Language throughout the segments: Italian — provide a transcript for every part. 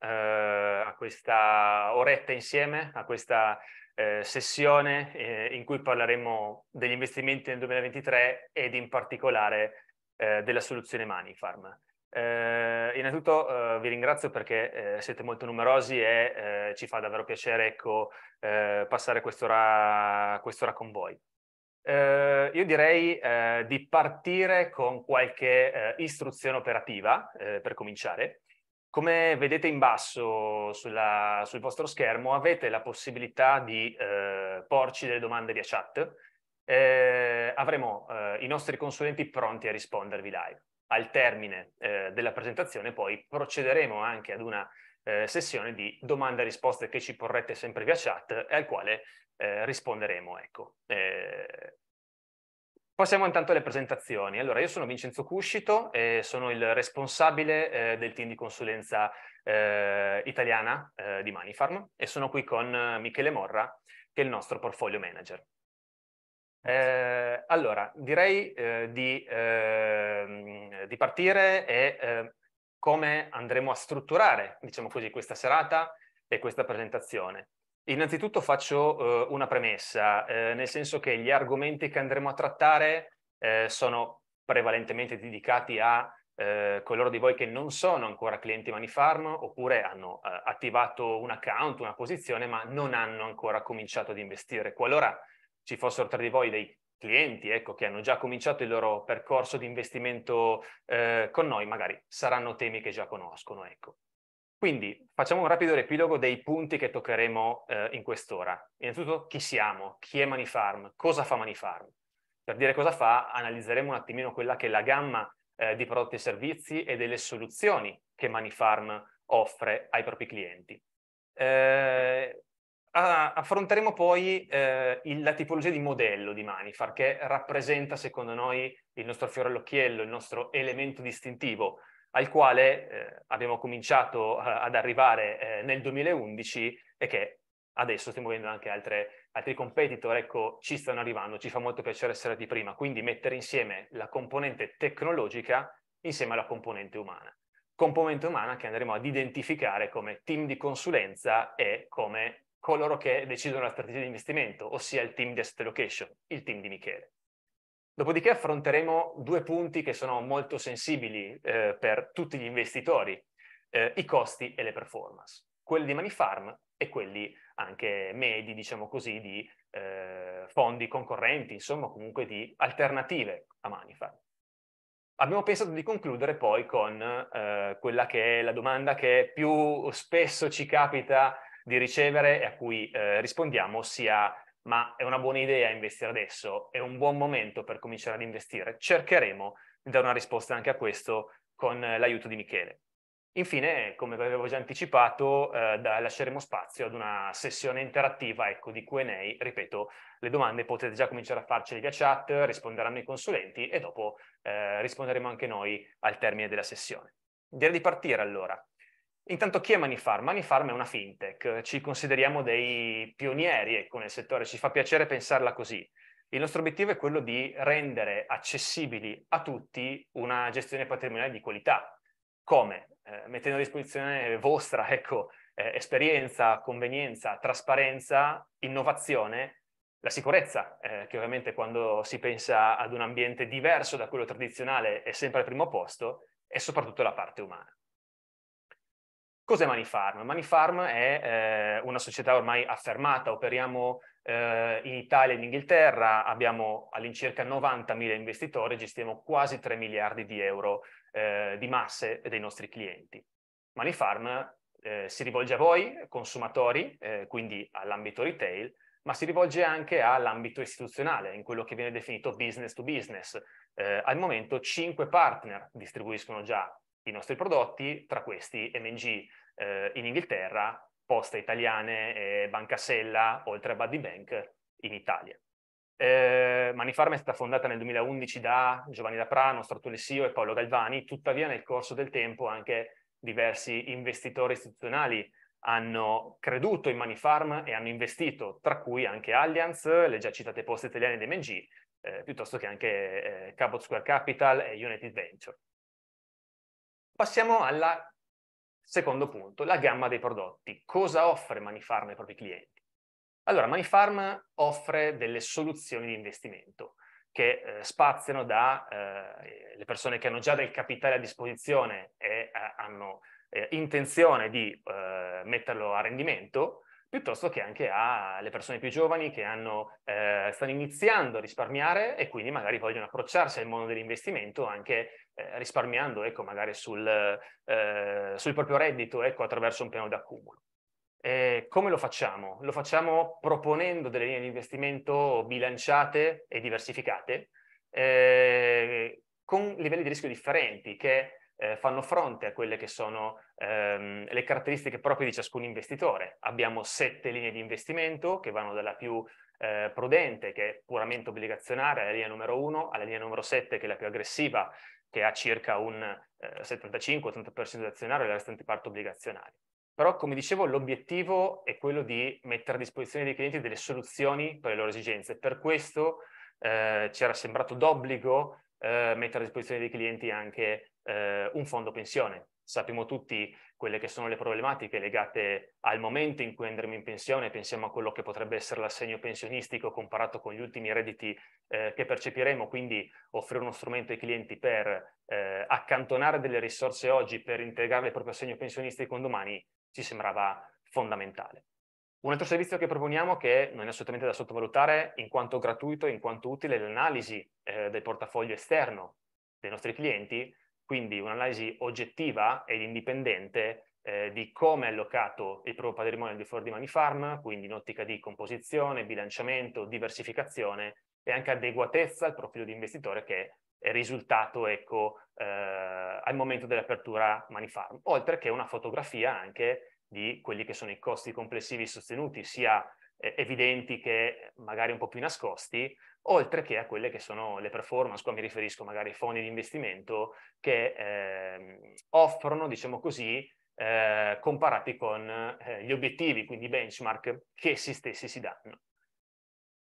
eh, a questa oretta insieme, a questa eh, sessione eh, in cui parleremo degli investimenti nel 2023 ed in particolare eh, della soluzione Manifarm. Eh, innanzitutto eh, vi ringrazio perché eh, siete molto numerosi e eh, ci fa davvero piacere ecco, eh, passare quest'ora, quest'ora, con voi. io direi di partire con qualche istruzione operativa per cominciare. Come vedete in basso sulla, sul vostro schermo avete la possibilità di eh, porci delle domande via chat. Eh, avremo eh, i nostri consulenti pronti a rispondervi live. Al termine eh, della presentazione poi procederemo anche ad una eh, sessione di domande e risposte che ci porrete sempre via chat e al quale eh, risponderemo. Ecco. Passiamo intanto alle presentazioni. Allora, io sono Vincenzo Cuscito e sono il responsabile eh, del team di consulenza eh, italiana eh, di Manifarm e sono qui con eh, Michele Morra, che è il nostro portfolio manager. Eh, allora, direi eh, di, ehm, di, partire e ehm, come andremo a strutturare, diciamo così, questa serata e questa presentazione. Innanzitutto faccio eh, una premessa, eh, nel senso che gli argomenti che andremo a trattare eh, sono prevalentemente dedicati a eh, coloro di voi che non sono ancora clienti Manifarm oppure hanno eh, attivato un account, una posizione, ma non hanno ancora cominciato ad investire. Qualora ci fossero tra di voi dei clienti ecco, che hanno già cominciato il loro percorso di investimento eh, con noi, magari saranno temi che già conoscono. Ecco. Quindi facciamo un rapido riepilogo dei punti che toccheremo eh, in quest'ora. Innanzitutto chi siamo, chi è Manifarm, cosa fa Manifarm. Per dire cosa fa analizzeremo un attimino quella che è la gamma eh, di prodotti e servizi e delle soluzioni che Manifarm offre ai propri clienti. Eh, affronteremo poi eh, il, la tipologia di modello di Manifarm che rappresenta secondo noi il nostro fiore all'occhiello, il nostro elemento distintivo al quale eh, abbiamo cominciato eh, ad arrivare eh, nel 2011 e che adesso stiamo vedendo anche altre, altri competitor, ecco, ci stanno arrivando, ci fa molto piacere essere di prima, quindi mettere insieme la componente tecnologica insieme alla componente umana. Componente umana che andremo ad identificare come team di consulenza e come coloro che decidono la strategia di investimento, ossia il team di asset allocation, il team di Michele. Dopodiché affronteremo due punti che sono molto sensibili eh, per tutti gli investitori, eh, i costi e le performance, quelli di Manifarm e quelli anche medi, diciamo così, di eh, fondi concorrenti, insomma comunque di alternative a Manifarm. Abbiamo pensato di concludere poi con eh, quella che è la domanda che più spesso ci capita di ricevere e a cui eh, rispondiamo, ossia ma è una buona idea investire adesso, è un buon momento per cominciare ad investire. Cercheremo di dare una risposta anche a questo con l'aiuto di Michele. Infine, come avevo già anticipato, eh, da, lasceremo spazio ad una sessione interattiva ecco, di QA. Ripeto, le domande potete già cominciare a farcele via chat, risponderanno i consulenti e dopo eh, risponderemo anche noi al termine della sessione. Direi di partire allora. Intanto chi è Manifarm? Manifarm è una fintech, ci consideriamo dei pionieri ecco, nel settore, ci fa piacere pensarla così. Il nostro obiettivo è quello di rendere accessibili a tutti una gestione patrimoniale di qualità. Come? Eh, mettendo a disposizione vostra ecco, eh, esperienza, convenienza, trasparenza, innovazione, la sicurezza, eh, che ovviamente quando si pensa ad un ambiente diverso da quello tradizionale è sempre al primo posto, e soprattutto la parte umana. Cos'è Manifarm? Manifarm è eh, una società ormai affermata, operiamo eh, in Italia e in Inghilterra, abbiamo all'incirca 90.000 investitori, gestiamo quasi 3 miliardi di euro eh, di masse dei nostri clienti. Manifarm eh, si rivolge a voi, consumatori, eh, quindi all'ambito retail, ma si rivolge anche all'ambito istituzionale, in quello che viene definito business to business. Eh, al momento 5 partner distribuiscono già i nostri prodotti, tra questi MNG eh, in Inghilterra, Poste Italiane e Banca Sella, oltre a Buddy Bank in Italia. Eh, Manifarm è stata fondata nel 2011 da Giovanni Dapra, nostro Tulessio e Paolo Galvani, tuttavia nel corso del tempo anche diversi investitori istituzionali hanno creduto in Manifarm e hanno investito, tra cui anche Allianz, le già citate Poste Italiane ed MNG, eh, piuttosto che anche eh, Cabot Square Capital e United Venture. Passiamo al secondo punto, la gamma dei prodotti. Cosa offre Manifarm ai propri clienti? Allora, Manifarm offre delle soluzioni di investimento che eh, spaziano da eh, persone che hanno già del capitale a disposizione e eh, hanno eh, intenzione di eh, metterlo a rendimento, piuttosto che anche alle persone più giovani che hanno, eh, stanno iniziando a risparmiare e quindi magari vogliono approcciarsi al mondo dell'investimento anche eh, risparmiando ecco, magari sul, eh, sul proprio reddito ecco, attraverso un piano d'accumulo. E come lo facciamo? Lo facciamo proponendo delle linee di investimento bilanciate e diversificate eh, con livelli di rischio differenti che eh, fanno fronte a quelle che sono ehm, le caratteristiche proprie di ciascun investitore. Abbiamo sette linee di investimento che vanno dalla più eh, prudente, che è puramente obbligazionaria, alla linea numero uno, alla linea numero sette, che è la più aggressiva, che ha circa un eh, 75-80% di azionario e la restante parte obbligazionaria. Però, come dicevo, l'obiettivo è quello di mettere a disposizione dei clienti delle soluzioni per le loro esigenze. Per questo eh, ci era sembrato d'obbligo eh, mettere a disposizione dei clienti anche eh, un fondo pensione. Sappiamo tutti quelle che sono le problematiche legate al momento in cui andremo in pensione, pensiamo a quello che potrebbe essere l'assegno pensionistico comparato con gli ultimi redditi eh, che percepiremo, quindi offrire uno strumento ai clienti per eh, accantonare delle risorse oggi per integrare il proprio assegno pensionistico con domani ci sembrava fondamentale. Un altro servizio che proponiamo che non è assolutamente da sottovalutare in quanto gratuito, in quanto utile, è l'analisi eh, del portafoglio esterno dei nostri clienti quindi un'analisi oggettiva ed indipendente eh, di come è allocato il proprio patrimonio di fuori di Money Farm, quindi in ottica di composizione, bilanciamento, diversificazione e anche adeguatezza al profilo di investitore che è risultato ecco, eh, al momento dell'apertura Money Farm, oltre che una fotografia anche di quelli che sono i costi complessivi sostenuti, sia eh, evidenti che magari un po' più nascosti, oltre che a quelle che sono le performance, qua mi riferisco magari ai fondi di investimento che eh, offrono, diciamo così, eh, comparati con eh, gli obiettivi, quindi i benchmark che essi stessi si danno.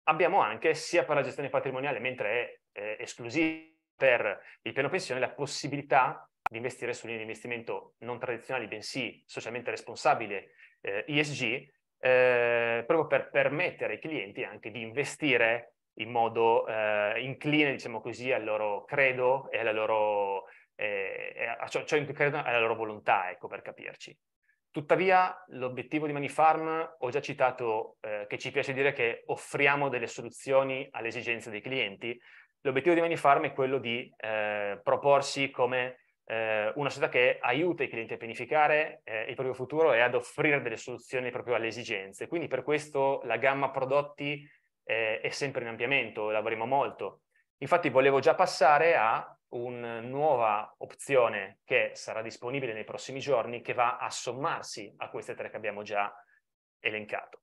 Abbiamo anche, sia per la gestione patrimoniale, mentre è eh, esclusiva per il piano pensione, la possibilità di investire su linee di investimento non tradizionali, bensì socialmente responsabile, ESG, eh, eh, proprio per permettere ai clienti anche di investire in modo eh, incline, diciamo così, al loro credo e alla loro, eh, a ciò, ciò, in cui credono e alla loro volontà, ecco, per capirci. Tuttavia, l'obiettivo di Manifarm, ho già citato eh, che ci piace dire che offriamo delle soluzioni alle esigenze dei clienti, l'obiettivo di Manifarm è quello di eh, proporsi come eh, una società che aiuta i clienti a pianificare eh, il proprio futuro e ad offrire delle soluzioni proprio alle esigenze. Quindi per questo la gamma prodotti eh, è sempre in ampliamento, lavoriamo molto. Infatti volevo già passare a una nuova opzione che sarà disponibile nei prossimi giorni che va a sommarsi a queste tre che abbiamo già elencato.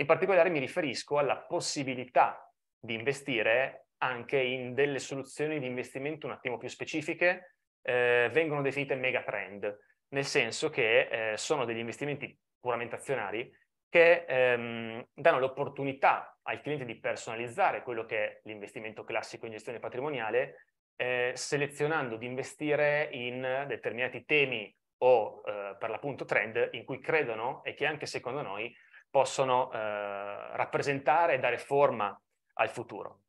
In particolare mi riferisco alla possibilità di investire anche in delle soluzioni di investimento un attimo più specifiche, eh, vengono definite megatrend, nel senso che eh, sono degli investimenti puramente azionari che ehm, danno l'opportunità al cliente di personalizzare quello che è l'investimento classico in gestione patrimoniale, eh, selezionando di investire in determinati temi o eh, per l'appunto trend in cui credono e che anche secondo noi possono eh, rappresentare e dare forma al futuro.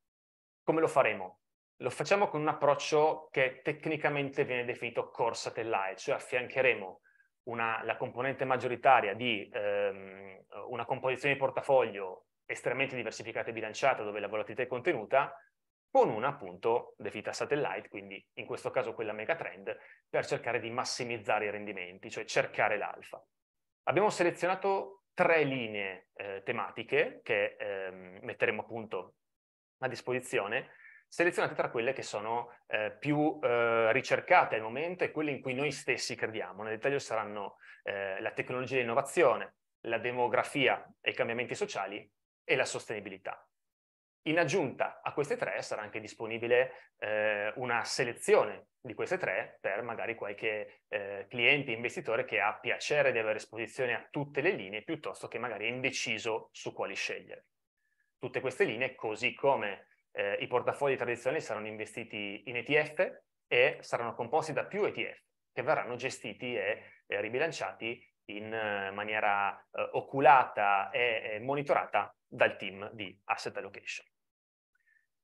Come lo faremo? Lo facciamo con un approccio che tecnicamente viene definito core satellite, cioè affiancheremo una, la componente maggioritaria di ehm, una composizione di portafoglio estremamente diversificata e bilanciata, dove la volatilità è contenuta, con una appunto definita satellite, quindi in questo caso quella megatrend, per cercare di massimizzare i rendimenti, cioè cercare l'alfa. Abbiamo selezionato tre linee eh, tematiche che ehm, metteremo appunto a disposizione selezionate tra quelle che sono eh, più eh, ricercate al momento e quelle in cui noi stessi crediamo. Nel dettaglio saranno eh, la tecnologia e l'innovazione, la demografia e i cambiamenti sociali e la sostenibilità. In aggiunta a queste tre sarà anche disponibile eh, una selezione di queste tre per magari qualche eh, cliente, investitore che ha piacere di avere esposizione a tutte le linee piuttosto che magari è indeciso su quali scegliere. Tutte queste linee, così come eh, i portafogli tradizionali saranno investiti in ETF e saranno composti da più ETF che verranno gestiti e, e ribilanciati in eh, maniera eh, oculata e, e monitorata dal team di asset allocation.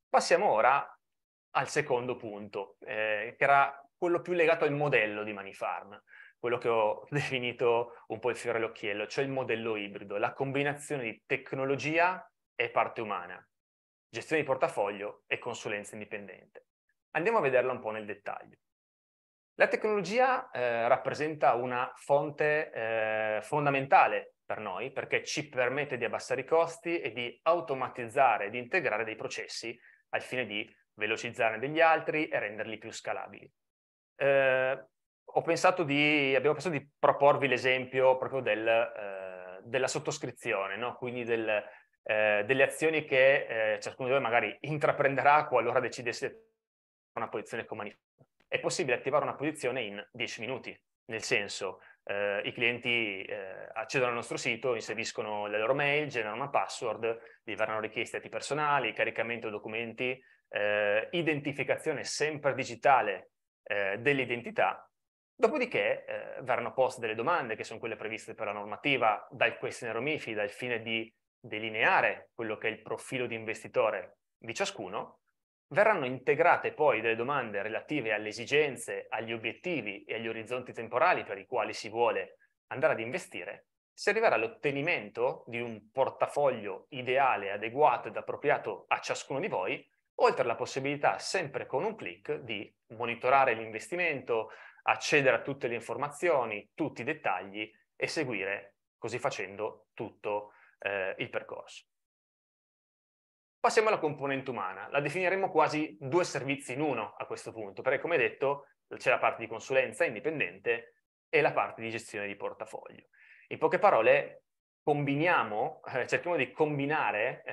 Passiamo ora al secondo punto, eh, che era quello più legato al modello di Manifarm, quello che ho definito un po' il fiore all'occhiello, cioè il modello ibrido, la combinazione di tecnologia e parte umana gestione di portafoglio e consulenza indipendente. Andiamo a vederla un po' nel dettaglio. La tecnologia eh, rappresenta una fonte eh, fondamentale per noi perché ci permette di abbassare i costi e di automatizzare di integrare dei processi al fine di velocizzare degli altri e renderli più scalabili. Eh, pensato di, abbiamo pensato di proporvi l'esempio proprio del, eh, della sottoscrizione, no? quindi del, eh, delle azioni che eh, ciascuno di voi magari intraprenderà qualora decidesse una posizione come manifesto. È possibile attivare una posizione in 10 minuti, nel senso eh, i clienti eh, accedono al nostro sito, inseriscono le loro mail, generano una password, liberano richieste a dati personali, caricamento documenti, eh, identificazione sempre digitale eh, dell'identità, dopodiché eh, verranno poste delle domande che sono quelle previste per la normativa dal questionario MIFI, dal fine di delineare quello che è il profilo di investitore di ciascuno, verranno integrate poi delle domande relative alle esigenze, agli obiettivi e agli orizzonti temporali per i quali si vuole andare ad investire, si arriverà all'ottenimento di un portafoglio ideale, adeguato ed appropriato a ciascuno di voi, oltre alla possibilità, sempre con un clic, di monitorare l'investimento, accedere a tutte le informazioni, tutti i dettagli e seguire, così facendo, tutto il eh, il percorso. Passiamo alla componente umana, la definiremo quasi due servizi in uno a questo punto, perché come detto c'è la parte di consulenza indipendente e la parte di gestione di portafoglio. In poche parole, combiniamo, eh, cerchiamo di combinare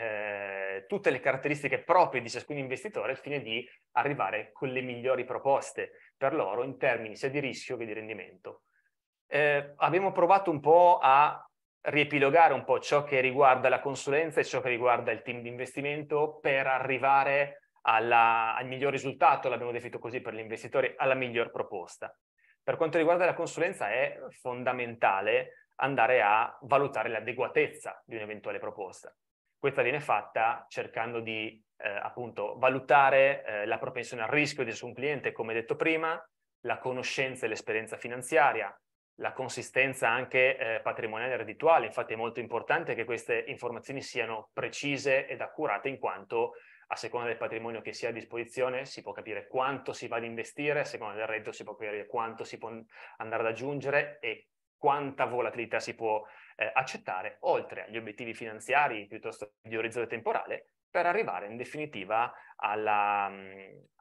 eh, tutte le caratteristiche proprie di ciascun investitore al fine di arrivare con le migliori proposte per loro in termini sia di rischio che di rendimento. Eh, abbiamo provato un po' a riepilogare un po' ciò che riguarda la consulenza e ciò che riguarda il team di investimento per arrivare alla, al miglior risultato, l'abbiamo definito così per gli investitori, alla miglior proposta. Per quanto riguarda la consulenza è fondamentale andare a valutare l'adeguatezza di un'eventuale proposta. Questa viene fatta cercando di eh, appunto valutare eh, la propensione al rischio di un cliente, come detto prima, la conoscenza e l'esperienza finanziaria, la consistenza anche eh, patrimoniale e reddituale. Infatti è molto importante che queste informazioni siano precise ed accurate in quanto a seconda del patrimonio che si ha a disposizione si può capire quanto si va ad investire, a seconda del reddito si può capire quanto si può andare ad aggiungere e quanta volatilità si può eh, accettare, oltre agli obiettivi finanziari piuttosto che di orizzonte temporale, per arrivare in definitiva alla,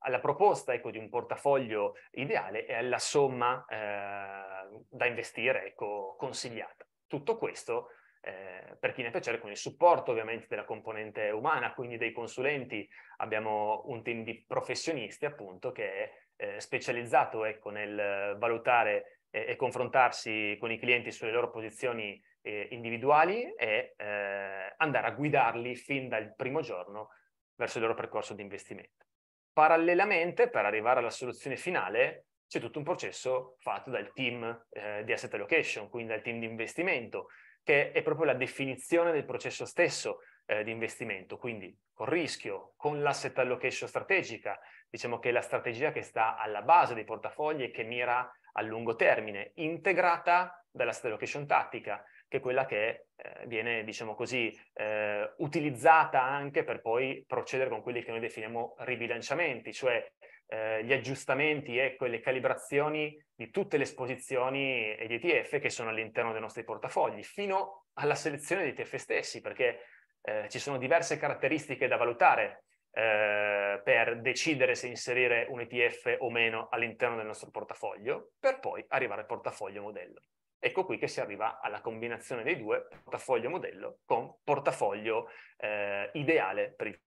alla proposta ecco, di un portafoglio ideale e alla somma eh, da investire ecco, consigliata. Tutto questo eh, per chi ne ha piacere con il supporto ovviamente della componente umana, quindi dei consulenti. Abbiamo un team di professionisti appunto che è eh, specializzato ecco, nel valutare e confrontarsi con i clienti sulle loro posizioni eh, individuali e eh, andare a guidarli fin dal primo giorno verso il loro percorso di investimento. Parallelamente, per arrivare alla soluzione finale, c'è tutto un processo fatto dal team eh, di asset allocation, quindi dal team di investimento, che è proprio la definizione del processo stesso eh, di investimento, quindi con rischio, con l'asset allocation strategica, diciamo che è la strategia che sta alla base dei portafogli e che mira a lungo termine, integrata dall'asset allocation tattica, che quella che eh, viene, diciamo così, eh, utilizzata anche per poi procedere con quelli che noi definiamo ribilanciamenti, cioè eh, gli aggiustamenti e le calibrazioni di tutte le esposizioni e gli ETF che sono all'interno dei nostri portafogli, fino alla selezione degli ETF stessi, perché eh, ci sono diverse caratteristiche da valutare eh, per decidere se inserire un ETF o meno all'interno del nostro portafoglio, per poi arrivare al portafoglio modello. Ecco qui che si arriva alla combinazione dei due, portafoglio modello con portafoglio eh, ideale per il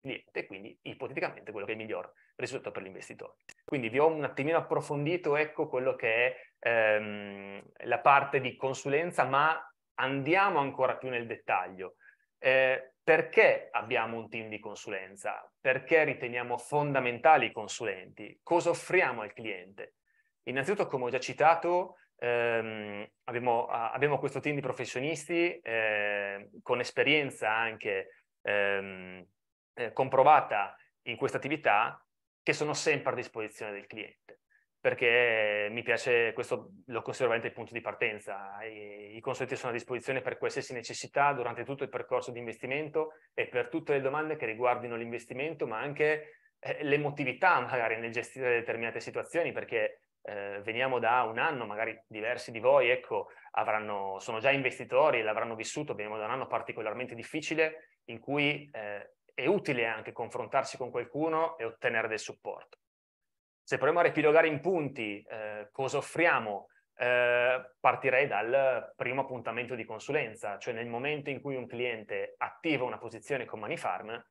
cliente, quindi ipoteticamente quello che è il miglior risultato per l'investitore. Quindi vi ho un attimino approfondito ecco, quello che è ehm, la parte di consulenza, ma andiamo ancora più nel dettaglio. Eh, perché abbiamo un team di consulenza? Perché riteniamo fondamentali i consulenti? Cosa offriamo al cliente? Innanzitutto, come ho già citato, eh, abbiamo, abbiamo, questo team di professionisti eh, con esperienza anche ehm, eh, comprovata in questa attività che sono sempre a disposizione del cliente perché mi piace, questo lo considero veramente il punto di partenza, i, i consulenti sono a disposizione per qualsiasi necessità durante tutto il percorso di investimento e per tutte le domande che riguardino l'investimento, ma anche eh, l'emotività magari nel gestire determinate situazioni, perché eh, veniamo da un anno, magari diversi di voi ecco, avranno, sono già investitori e l'avranno vissuto, veniamo da un anno particolarmente difficile in cui eh, è utile anche confrontarsi con qualcuno e ottenere del supporto. Se proviamo a repilogare in punti eh, cosa offriamo, eh, partirei dal primo appuntamento di consulenza, cioè nel momento in cui un cliente attiva una posizione con Money Farm,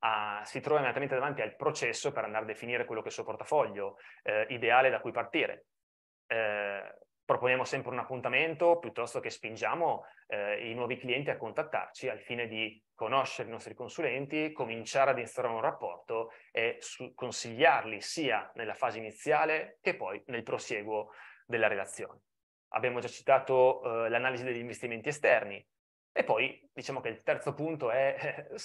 a, si trova immediatamente davanti al processo per andare a definire quello che è il suo portafoglio eh, ideale da cui partire. Eh, proponiamo sempre un appuntamento piuttosto che spingiamo eh, i nuovi clienti a contattarci al fine di conoscere i nostri consulenti, cominciare ad installare un rapporto e su- consigliarli sia nella fase iniziale che poi nel prosieguo della relazione. Abbiamo già citato eh, l'analisi degli investimenti esterni, e poi diciamo che il terzo punto è eh,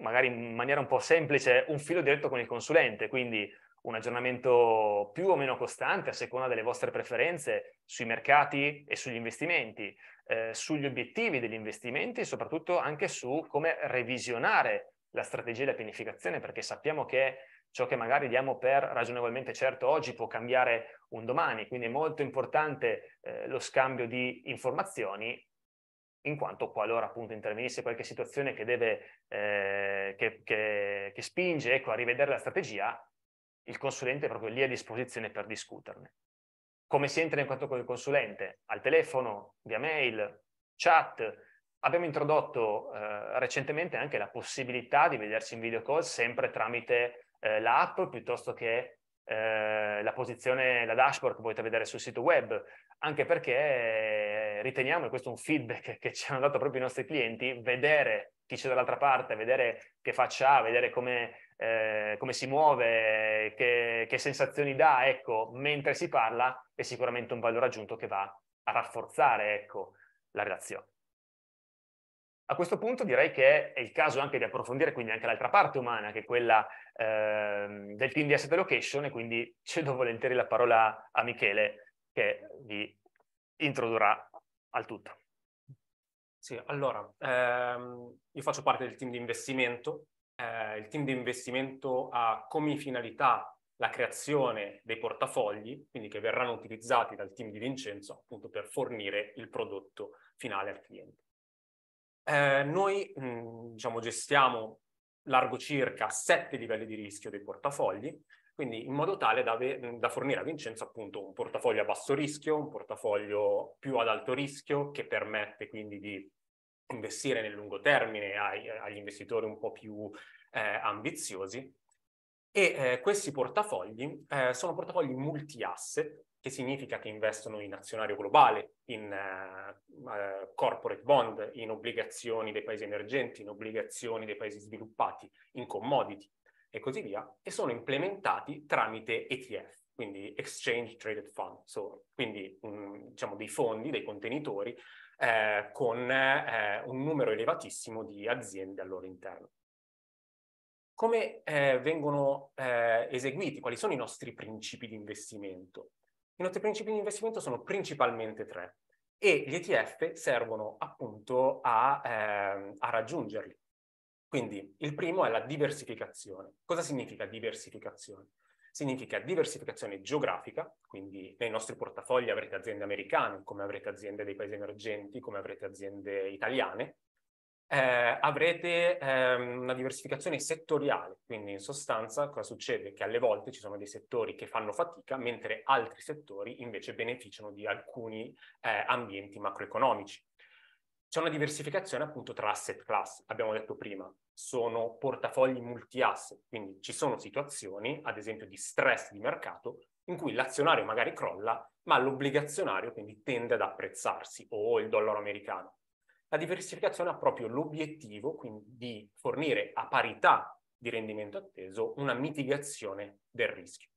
magari in maniera un po' semplice, un filo diretto con il consulente, quindi un aggiornamento più o meno costante a seconda delle vostre preferenze sui mercati e sugli investimenti, eh, sugli obiettivi degli investimenti e soprattutto anche su come revisionare la strategia e la pianificazione, perché sappiamo che ciò che magari diamo per ragionevolmente certo oggi può cambiare un domani, quindi è molto importante eh, lo scambio di informazioni in quanto qualora appunto intervenisse qualche situazione che, deve, eh, che, che, che spinge ecco, a rivedere la strategia, il consulente è proprio lì a disposizione per discuterne. Come si entra in contatto con il consulente? Al telefono, via mail, chat. Abbiamo introdotto eh, recentemente anche la possibilità di vedersi in video call sempre tramite eh, l'app piuttosto che eh, la posizione, la dashboard che potete vedere sul sito web, anche perché riteniamo, e questo è un feedback che ci hanno dato proprio i nostri clienti, vedere chi c'è dall'altra parte, vedere che faccia ha, vedere come, eh, come, si muove, che, che sensazioni dà, ecco, mentre si parla, è sicuramente un valore aggiunto che va a rafforzare, ecco, la relazione. A questo punto direi che è il caso anche di approfondire quindi anche l'altra parte umana, che è quella eh, del team di asset Location, e quindi cedo volentieri la parola a Michele, che vi introdurrà al tutto. Sì, allora, ehm, io faccio parte del team di investimento. Eh, il team di investimento ha come finalità la creazione dei portafogli, quindi che verranno utilizzati dal team di Vincenzo appunto per fornire il prodotto finale al cliente. Eh, noi mh, mm, diciamo, gestiamo largo circa sette livelli di rischio dei portafogli, quindi in modo tale da, ave- mhmm, da, fornire a Vincenzo appunto un portafoglio a basso rischio, un portafoglio più ad alto rischio che permette quindi di investire nel lungo termine ai- agli investitori un po' più eh, ambiziosi. E eh, questi portafogli eh, sono portafogli multi-asset, che significa che investono in azionario globale, in eh, eh, corporate bond, in obbligazioni dei paesi emergenti, in obbligazioni dei paesi sviluppati, in commodity, e così via, e sono implementati tramite ETF, quindi Exchange Traded Fund, so, quindi mh, mm, diciamo dei fondi, dei contenitori eh, con eh, un numero elevatissimo di aziende al loro interno. Come eh, vengono eh, eseguiti? Quali sono i nostri principi di investimento? I nostri principi di investimento sono principalmente tre e gli ETF servono appunto a, ehm, a raggiungerli. Quindi il primo è la diversificazione. Cosa significa diversificazione? Significa diversificazione geografica, quindi nei nostri portafogli avrete aziende americane, come avrete aziende dei paesi emergenti, come avrete aziende italiane, eh, avrete ehm, una diversificazione settoriale, quindi in sostanza cosa succede? Che alle volte ci sono dei settori che fanno fatica, mentre altri settori invece beneficiano di alcuni eh, ambienti macroeconomici. C'è una diversificazione appunto tra asset class, abbiamo detto prima, sono portafogli multi-asset, quindi ci sono situazioni, ad esempio di stress di mercato, in cui l'azionario magari crolla, ma l'obbligazionario quindi tende ad apprezzarsi, o il dollaro americano. La diversificazione ha proprio l'obiettivo quindi di fornire a parità di rendimento atteso una mitigazione del rischio.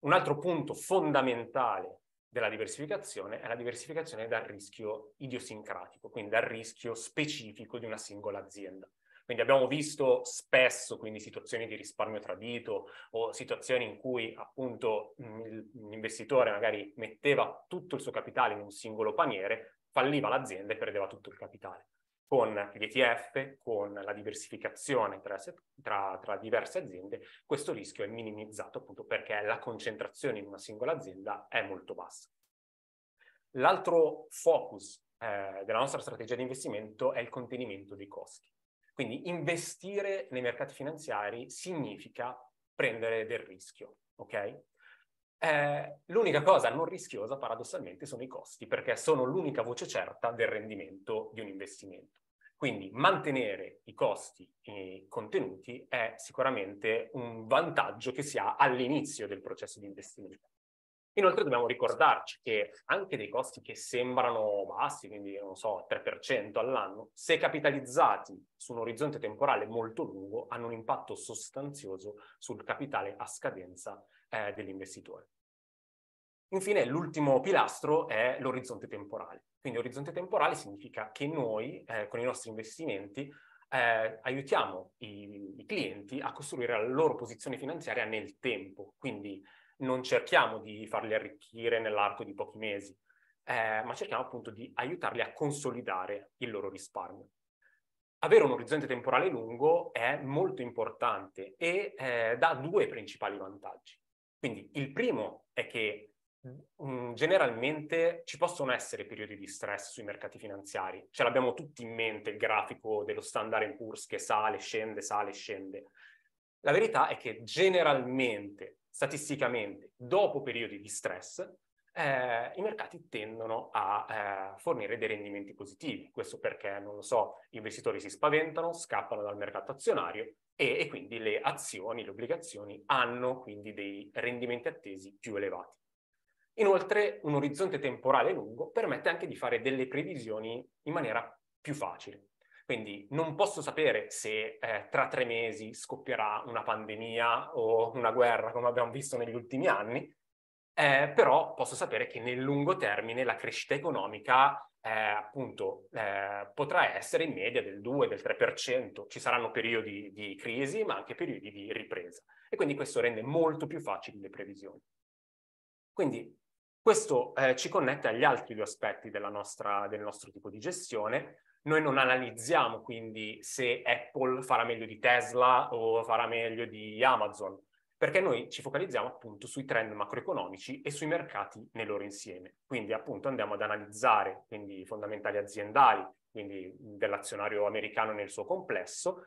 Un altro punto fondamentale della diversificazione è la diversificazione dal rischio idiosincratico, quindi dal rischio specifico di una singola azienda. Quindi abbiamo visto spesso quindi, situazioni di risparmio tradito o situazioni in cui appunto mm, l'investitore magari metteva tutto il suo capitale in un singolo paniere, falliva l'azienda e perdeva tutto il capitale. Con gli ETF, con la diversificazione tra, tra, tra diverse aziende, questo rischio è minimizzato appunto perché la concentrazione in una singola azienda è molto bassa. L'altro focus eh, della nostra strategia di investimento è il contenimento dei costi. Quindi investire nei mercati finanziari significa prendere del rischio, ok? Eh, l'unica cosa non rischiosa paradossalmente sono i costi, perché sono l'unica voce certa del rendimento di un investimento. Quindi mantenere i costi i contenuti è sicuramente un vantaggio che si ha all'inizio del processo di investimento. Inoltre dobbiamo ricordarci che anche dei costi che sembrano bassi, quindi non so, 3% all'anno, se capitalizzati su un orizzonte temporale molto lungo, hanno un impatto sostanzioso sul capitale a scadenza eh, dell'investitore. Infine, l'ultimo pilastro è l'orizzonte temporale. Quindi orizzonte temporale significa che noi, eh, con i nostri investimenti, eh, aiutiamo i, i, clienti a costruire la loro posizione finanziaria nel tempo. Quindi non cerchiamo di farli arricchire nell'arco di pochi mesi, eh, ma cerchiamo appunto di aiutarli a consolidare il loro risparmio. Avere un orizzonte temporale lungo è molto importante e eh, dà due principali vantaggi. Quindi il primo è che mh, mm, generalmente ci possono essere periodi di stress sui mercati finanziari. Ce l'abbiamo tutti in mente il grafico dello Standard in Poor's che sale, scende, sale, scende. La verità è che generalmente statisticamente dopo periodi di stress, eh, i mercati tendono a eh, fornire dei rendimenti positivi. Questo perché, non lo so, gli investitori si spaventano, scappano dal mercato azionario e, e quindi le azioni, le obbligazioni hanno quindi dei rendimenti attesi più elevati. Inoltre, un orizzonte temporale lungo permette anche di fare delle previsioni in maniera più facile. Quindi non posso sapere se eh, tra tre mesi scoppierà una pandemia o una guerra, come abbiamo visto negli ultimi anni, eh, però posso sapere che nel lungo termine la crescita economica eh, appunto eh, potrà essere in media del 2, del 3%. Ci saranno periodi di crisi, ma anche periodi di ripresa. E quindi questo rende molto più facili le previsioni. Quindi questo eh, ci connette agli altri due aspetti nostra, del nostro tipo di gestione, noi non analizziamo quindi se Apple farà meglio di Tesla o farà meglio di Amazon, perché noi ci focalizziamo appunto sui trend macroeconomici e sui mercati nel loro insieme. Quindi appunto andiamo ad analizzare quindi, i fondamentali aziendali, quindi dell'azionario americano nel suo complesso,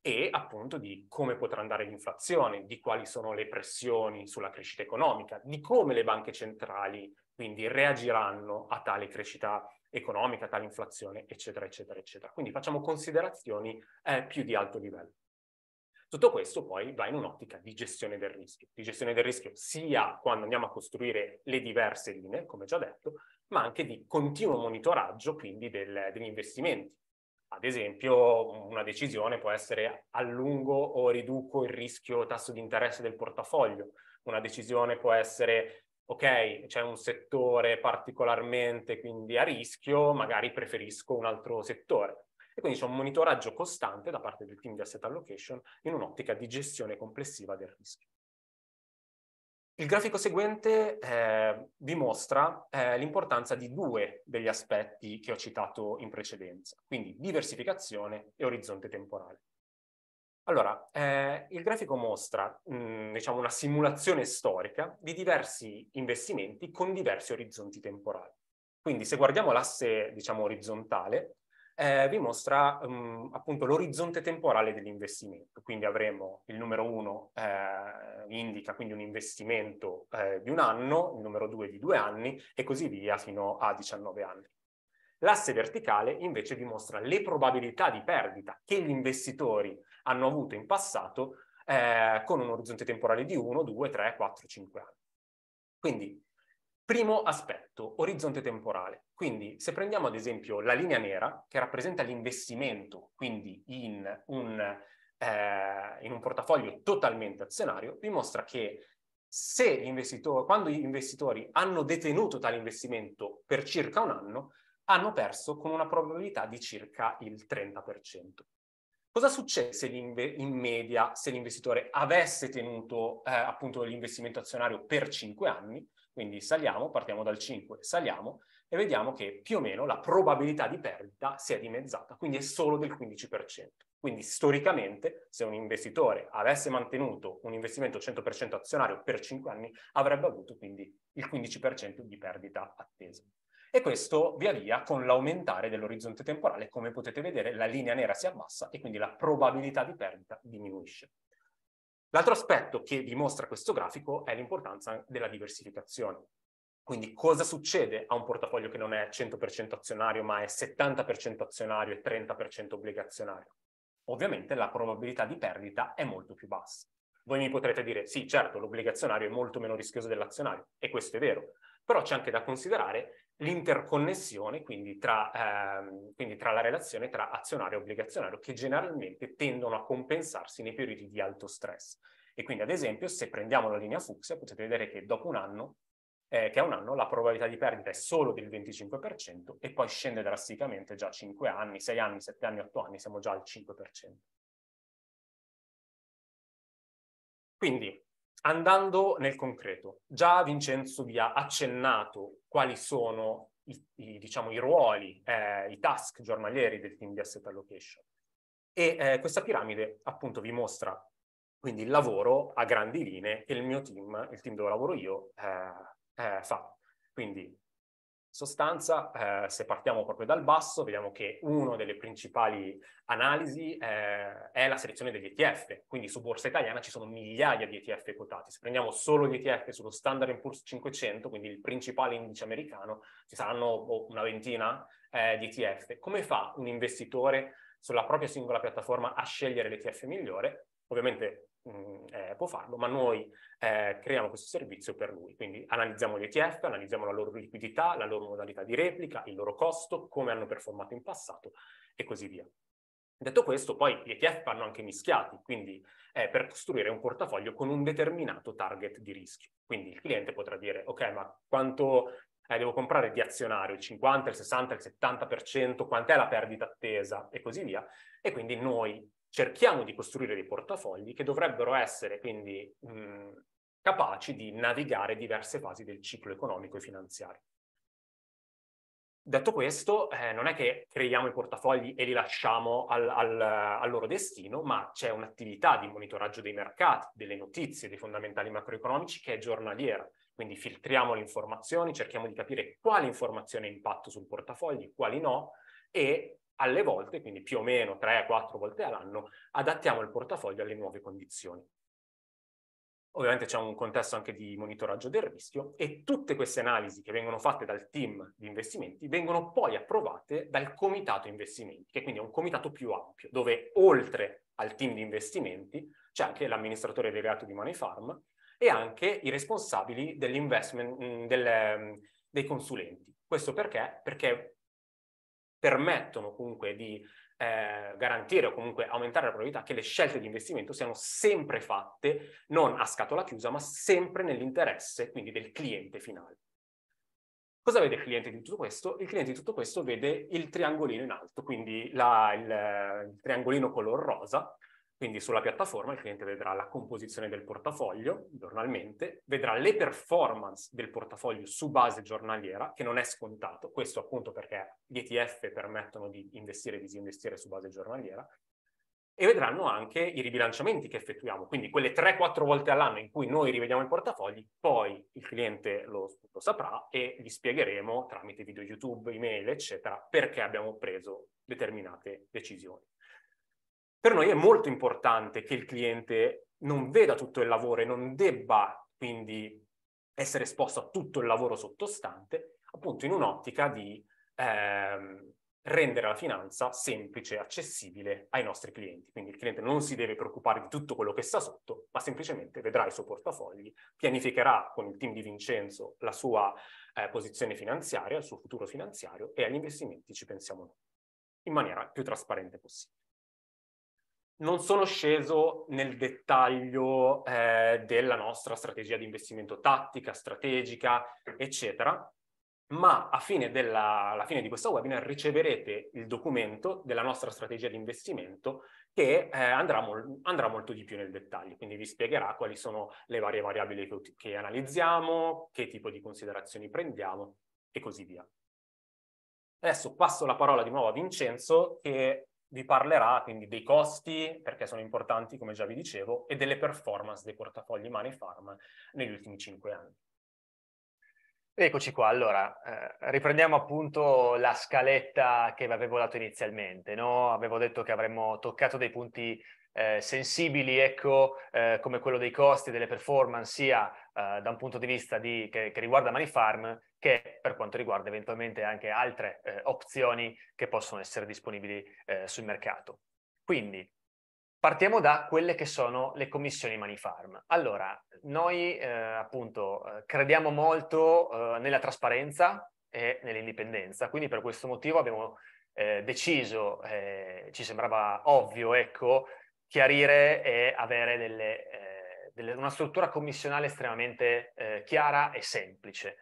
e appunto di come potrà andare l'inflazione, di quali sono le pressioni sulla crescita economica, di come le banche centrali quindi reagiranno a tale crescita economica, a tale inflazione, eccetera, eccetera, eccetera. Quindi facciamo considerazioni eh, più di alto livello. Tutto questo poi va in un'ottica di gestione del rischio, di gestione del rischio sia quando andiamo a costruire le diverse linee, come già detto, ma anche di continuo monitoraggio quindi del, degli investimenti, ad esempio, una decisione può essere allungo o riduco il rischio tasso di interesse del portafoglio. Una decisione può essere, ok, c'è un settore particolarmente quindi a rischio, magari preferisco un altro settore. E quindi c'è un monitoraggio costante da parte del team di asset allocation in un'ottica di gestione complessiva del rischio. Il grafico seguente eh, vi mostra eh, l'importanza di due degli aspetti che ho citato in precedenza, quindi diversificazione e orizzonte temporale. Allora, eh, il grafico mostra mh, mm, diciamo una simulazione storica di diversi investimenti con diversi orizzonti temporali. Quindi se guardiamo l'asse diciamo, orizzontale, eh, vi mostra mh, appunto l'orizzonte temporale dell'investimento. Quindi avremo il numero 1 eh, indica quindi un investimento eh, di un anno, il numero 2 di due anni e così via fino a 19 anni. L'asse verticale invece vi mostra le probabilità di perdita che gli investitori hanno avuto in passato eh, con un orizzonte temporale di 1, 2, 3, 4, 5 anni. Quindi Primo aspetto, orizzonte temporale. Quindi se prendiamo ad esempio la linea nera, che rappresenta l'investimento, quindi in un, eh, in un portafoglio totalmente azionario, dimostra che se gli quando gli investitori hanno detenuto tale investimento per circa un anno, hanno perso con una probabilità di circa il 30%. Cosa succede in media se l'investitore avesse tenuto eh, appunto l'investimento azionario per 5 anni? Quindi saliamo, partiamo dal 5, saliamo e vediamo che più o meno la probabilità di perdita si è dimezzata, quindi è solo del 15%. Quindi storicamente se un investitore avesse mantenuto un investimento 100% azionario per 5 anni avrebbe avuto quindi il 15% di perdita attesa. E questo via via con l'aumentare dell'orizzonte temporale, come potete vedere, la linea nera si abbassa e quindi la probabilità di perdita diminuisce. L'altro aspetto che dimostra questo grafico è l'importanza della diversificazione. Quindi cosa succede a un portafoglio che non è 100% azionario, ma è 70% azionario e 30% obbligazionario? Ovviamente la probabilità di perdita è molto più bassa. Voi mi potrete dire, sì, certo, l'obbligazionario è molto meno rischioso dell'azionario, e questo è vero, però c'è anche da considerare l'interconnessione quindi tra, ehm, quindi tra, la relazione tra azionario e obbligazionario che generalmente tendono a compensarsi nei periodi di alto stress. E quindi ad esempio se prendiamo la linea fucsia potete vedere che dopo un anno, eh, che è un anno la probabilità di perdita è solo del 25% e poi scende drasticamente già 5 anni, 6 anni, 7 anni, 8 anni, siamo già al 5%. Quindi andando nel concreto, già Vincenzo vi ha accennato quali sono i, i, diciamo, i ruoli, eh, i task giornalieri del team di asset allocation. E eh, questa piramide appunto vi mostra quindi il lavoro a grandi linee che il mio team, il team dove lavoro io, eh, eh fa. Quindi sostanza, eh, se partiamo proprio dal basso, vediamo che una delle principali analisi eh, è la selezione degli ETF. Quindi su Borsa Italiana ci sono migliaia di ETF quotati. Se prendiamo solo gli ETF sullo Standard Poor's 500, quindi il principale indice americano, ci saranno boh, una ventina eh, di ETF. Come fa un investitore sulla propria singola piattaforma a scegliere l'ETF migliore? Ovviamente mh, mm, eh, può farlo, ma noi eh, creiamo questo servizio per lui. Quindi analizziamo gli ETF, analizziamo la loro liquidità, la loro modalità di replica, il loro costo, come hanno performato in passato e così via. Detto questo, poi gli ETF vanno anche mischiati, quindi eh, per costruire un portafoglio con un determinato target di rischio. Quindi il cliente potrà dire, ok, ma quanto eh, devo comprare di azionario, il 50, il 60, il 70%, quant'è la perdita attesa e così via. E quindi noi cerchiamo di costruire dei portafogli che dovrebbero essere quindi mh, capaci di navigare diverse fasi del ciclo economico e finanziario. Detto questo, eh, non è che creiamo i portafogli e li lasciamo al, al, al loro destino, ma c'è un'attività di monitoraggio dei mercati, delle notizie, dei fondamentali macroeconomici che è giornaliera. Quindi filtriamo le informazioni, cerchiamo di capire quali informazioni ha impatto sul portafoglio, quali no, e alle volte, quindi più o meno 3-4 volte all'anno, adattiamo il portafoglio alle nuove condizioni. Ovviamente c'è un contesto anche di monitoraggio del rischio e tutte queste analisi che vengono fatte dal team di investimenti vengono poi approvate dal comitato investimenti, che quindi è un comitato più ampio, dove oltre al team di investimenti c'è anche l'amministratore delegato di Money Farm e anche i responsabili dell'investment, mm, del, mm, dei consulenti. Questo perché? Perché permettono comunque di eh, garantire o comunque aumentare la probabilità che le scelte di investimento siano sempre fatte non a scatola chiusa, ma sempre nell'interesse quindi del cliente finale. Cosa vede il cliente di tutto questo? Il cliente di tutto questo vede il triangolino in alto, quindi la, il, il triangolino color rosa, quindi sulla piattaforma il cliente vedrà la composizione del portafoglio giornalmente, vedrà le performance del portafoglio su base giornaliera, che non è scontato, questo appunto perché gli ETF permettono di investire e disinvestire su base giornaliera, e vedranno anche i ribilanciamenti che effettuiamo, quindi quelle 3-4 volte all'anno in cui noi rivediamo i portafogli, poi il cliente lo, lo saprà e gli spiegheremo tramite video YouTube, email, eccetera, perché abbiamo preso determinate decisioni. Per noi è molto importante che il cliente non veda tutto il lavoro e non debba quindi essere esposto a tutto il lavoro sottostante, appunto in un'ottica di ehm, rendere la finanza semplice e accessibile ai nostri clienti. Quindi il cliente non si deve preoccupare di tutto quello che sta sotto, ma semplicemente vedrà i suoi portafogli, pianificherà con il team di Vincenzo la sua eh, posizione finanziaria, il suo futuro finanziario e agli investimenti ci pensiamo noi, in maniera più trasparente possibile non sono sceso nel dettaglio eh, della nostra strategia di investimento tattica, strategica, eccetera, ma a fine della, alla fine di questo webinar riceverete il documento della nostra strategia di investimento che eh, andrà, mol- andrà, molto di più nel dettaglio, quindi vi spiegherà quali sono le varie variabili che, che analizziamo, che tipo di considerazioni prendiamo e così via. Adesso passo la parola di nuovo a Vincenzo che vi parlerà quindi dei costi, perché sono importanti, come già vi dicevo, e delle performance dei portafogli Money Farm negli ultimi cinque anni. Eccoci qua, allora eh, riprendiamo appunto la scaletta che vi avevo dato inizialmente, no? avevo detto che avremmo toccato dei punti eh, sensibili ecco, eh, come quello dei costi e delle performance sia eh, da un punto di vista di, che, che, riguarda Money che per quanto riguarda eventualmente anche altre eh, opzioni che possono essere disponibili eh, sul mercato. Quindi partiamo da quelle che sono le commissioni Money Allora, noi eh, appunto crediamo molto nella trasparenza e nell'indipendenza, quindi per questo motivo abbiamo deciso, ci sembrava ovvio, ecco, chiarire e avere delle, eh, delle, una struttura commissionale estremamente eh, chiara e semplice.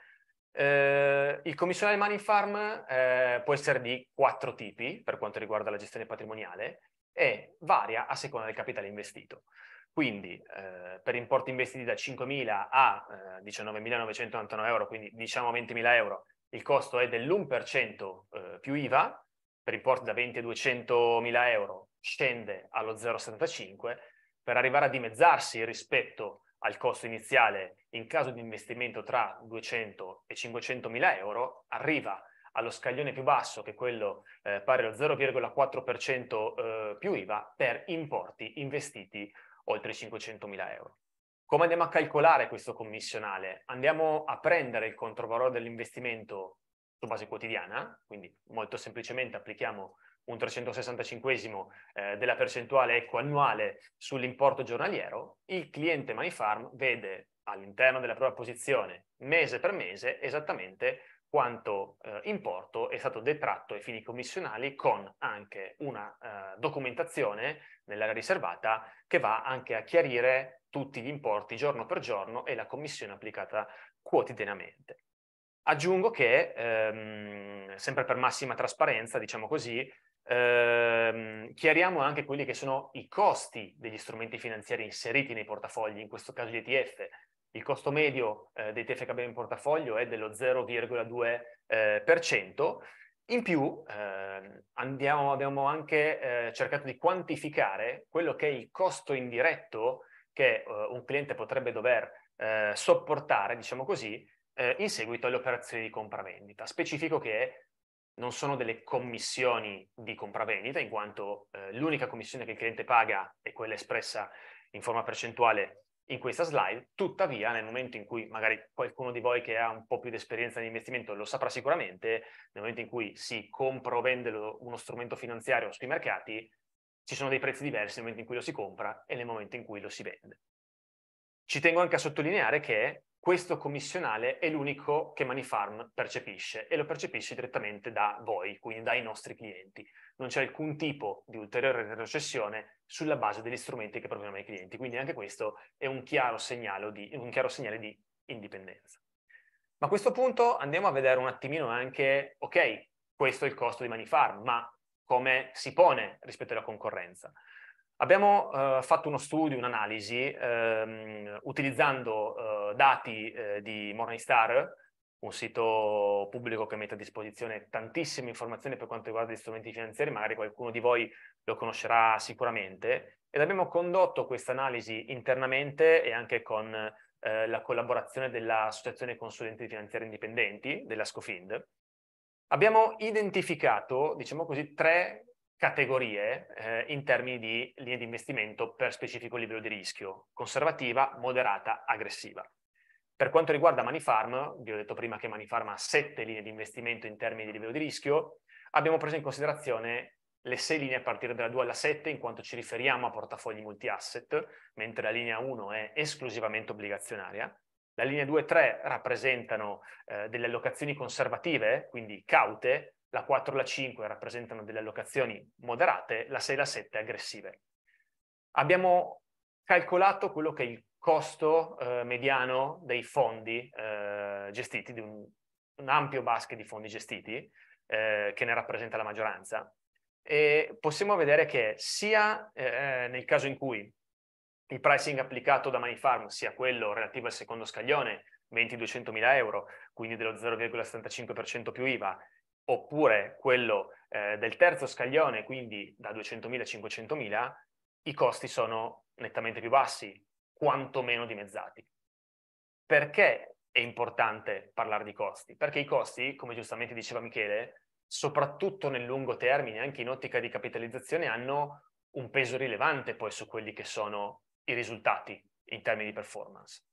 Eh, il commissionale Money Farm eh, può essere di quattro tipi per quanto riguarda la gestione patrimoniale e varia a seconda del capitale investito. Quindi eh, per importi investiti da 5.000 a 19.999 eh, euro, quindi diciamo 20.000 euro, il costo è dell'1% più IVA, per importi da 20 a 200 mila euro scende allo 0,75 per arrivare a dimezzarsi rispetto al costo iniziale in caso di investimento tra 200 e 500 mila euro arriva allo scaglione più basso che è quello eh, pari allo 0,4% eh, più IVA per importi investiti oltre 500 mila euro. Come andiamo a calcolare questo commissionale? Andiamo a prendere il controvalore dell'investimento su base quotidiana, quindi molto semplicemente applichiamo un 365 eh, della percentuale eco annuale sull'importo giornaliero, il cliente MyFarm vede all'interno della propria posizione mese per mese esattamente quanto eh, importo è stato detratto ai fini commissionali con anche una eh, documentazione nell'area riservata che va anche a chiarire tutti gli importi giorno per giorno e la commissione applicata quotidianamente. Aggiungo che, ehm, sempre per massima trasparenza, diciamo così, ehm, chiariamo anche quelli che sono i costi degli strumenti finanziari inseriti nei portafogli, in questo caso gli ETF. Il costo medio eh, dei ETF che abbiamo in portafoglio è dello 0,2%. Eh, in più eh, andiamo, abbiamo anche eh, cercato di quantificare quello che è il costo indiretto che eh, un cliente potrebbe dover eh, sopportare, diciamo così, eh, in seguito alle operazioni di compravendita. Specifico che non sono delle commissioni di compravendita, in quanto eh, l'unica commissione che il cliente paga è quella espressa in forma percentuale in questa slide, tuttavia nel momento in cui magari qualcuno di voi che ha un po' più di esperienza di investimento lo saprà sicuramente, nel momento in cui si compra o vende uno strumento finanziario sui mercati, ci sono dei prezzi diversi nel momento in cui lo si compra e nel momento in cui lo si vende. Ci tengo anche a sottolineare che questo commissionale è l'unico che Manifarm percepisce e lo percepisce direttamente da voi, quindi dai nostri clienti. Non c'è alcun tipo di ulteriore retrocessione sulla base degli strumenti che proveniamo ai clienti, quindi anche questo è un chiaro, di, un chiaro, segnale di indipendenza. Ma a questo punto andiamo a vedere un attimino anche, ok, questo è il costo di Manifarm, ma come si pone rispetto alla concorrenza? Abbiamo eh, fatto uno studio, un'analisi, ehm, utilizzando eh, dati eh, di Morningstar, un sito pubblico che mette a disposizione tantissime informazioni per quanto riguarda gli strumenti finanziari, magari qualcuno di voi lo conoscerà sicuramente, ed abbiamo condotto questa analisi internamente e anche con eh, la collaborazione dell'Associazione Consulenti Finanziari Indipendenti, della Scofind. Abbiamo identificato, diciamo così, tre categorie eh, in termini di linee di investimento per specifico livello di rischio, conservativa, moderata, aggressiva. Per quanto riguarda Manifarm, vi ho detto prima che Manifarm ha sette linee di investimento in termini di livello di rischio, abbiamo preso in considerazione le sei linee a partire dalla 2 alla 7 in quanto ci riferiamo a portafogli multi-asset, mentre la linea 1 è esclusivamente obbligazionaria. La linea 2 e 3 rappresentano eh, delle allocazioni conservative, quindi caute, la 4 e la 5 rappresentano delle allocazioni moderate, la 6 e la 7 aggressive. Abbiamo calcolato quello che è il costo eh, mediano dei fondi eh, gestiti, di un, un, ampio basket di fondi gestiti, eh, che ne rappresenta la maggioranza. E possiamo vedere che sia eh, eh, nel caso in cui il pricing applicato da Manifarm sia quello relativo al secondo scaglione, 20-200 mila euro, quindi dello 0,75% più IVA, oppure quello eh, del terzo scaglione, quindi da 200.000 a 500.000, i costi sono nettamente più bassi, quantomeno dimezzati. Perché è importante parlare di costi? Perché i costi, come giustamente diceva Michele, soprattutto nel lungo termine, anche in ottica di capitalizzazione, hanno un peso rilevante poi su quelli che sono i risultati in termini di performance.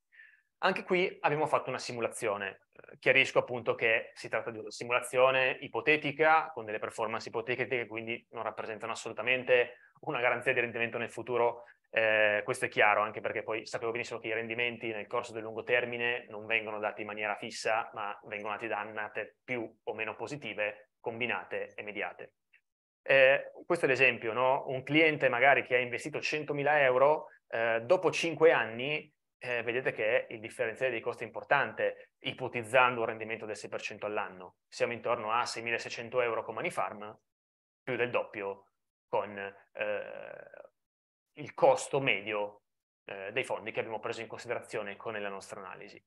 Anche qui abbiamo fatto una simulazione. Eh, chiarisco appunto che si tratta di una simulazione ipotetica con delle performance ipotetiche che quindi non rappresentano assolutamente una garanzia di rendimento nel futuro. Eh, questo è chiaro anche perché poi sapevo benissimo che i rendimenti nel corso del lungo termine non vengono dati in maniera fissa ma vengono dati da annate più o meno positive, combinate e mediate. Eh, questo è l'esempio, no? un cliente magari che ha investito 100.000 euro, eh, dopo 5 anni eh, vedete che il differenziale dei costi è importante, ipotizzando un rendimento del 6% all'anno. Siamo intorno a 6.600 euro con Manifarm, più del doppio con eh, il costo medio eh, dei fondi che abbiamo preso in considerazione con la nostra analisi.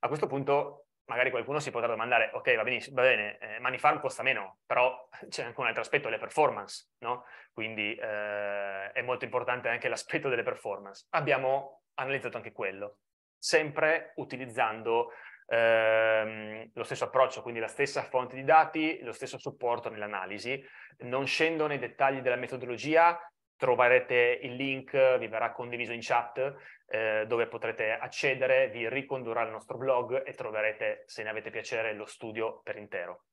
A questo punto magari qualcuno si potrà domandare, ok, va, benissimo, va bene, eh, Manifarm costa meno, però c'è anche un altro aspetto, le performance, no? Quindi eh, è molto importante anche l'aspetto delle performance. Abbiamo analizzato anche quello, sempre utilizzando ehm, lo stesso approccio, quindi la stessa fonte di dati, lo stesso supporto nell'analisi. Non scendo nei dettagli della metodologia, troverete il link, vi verrà condiviso in chat, eh, dove potrete accedere, vi ricondurrà al nostro blog e troverete, se ne avete piacere, lo studio per intero.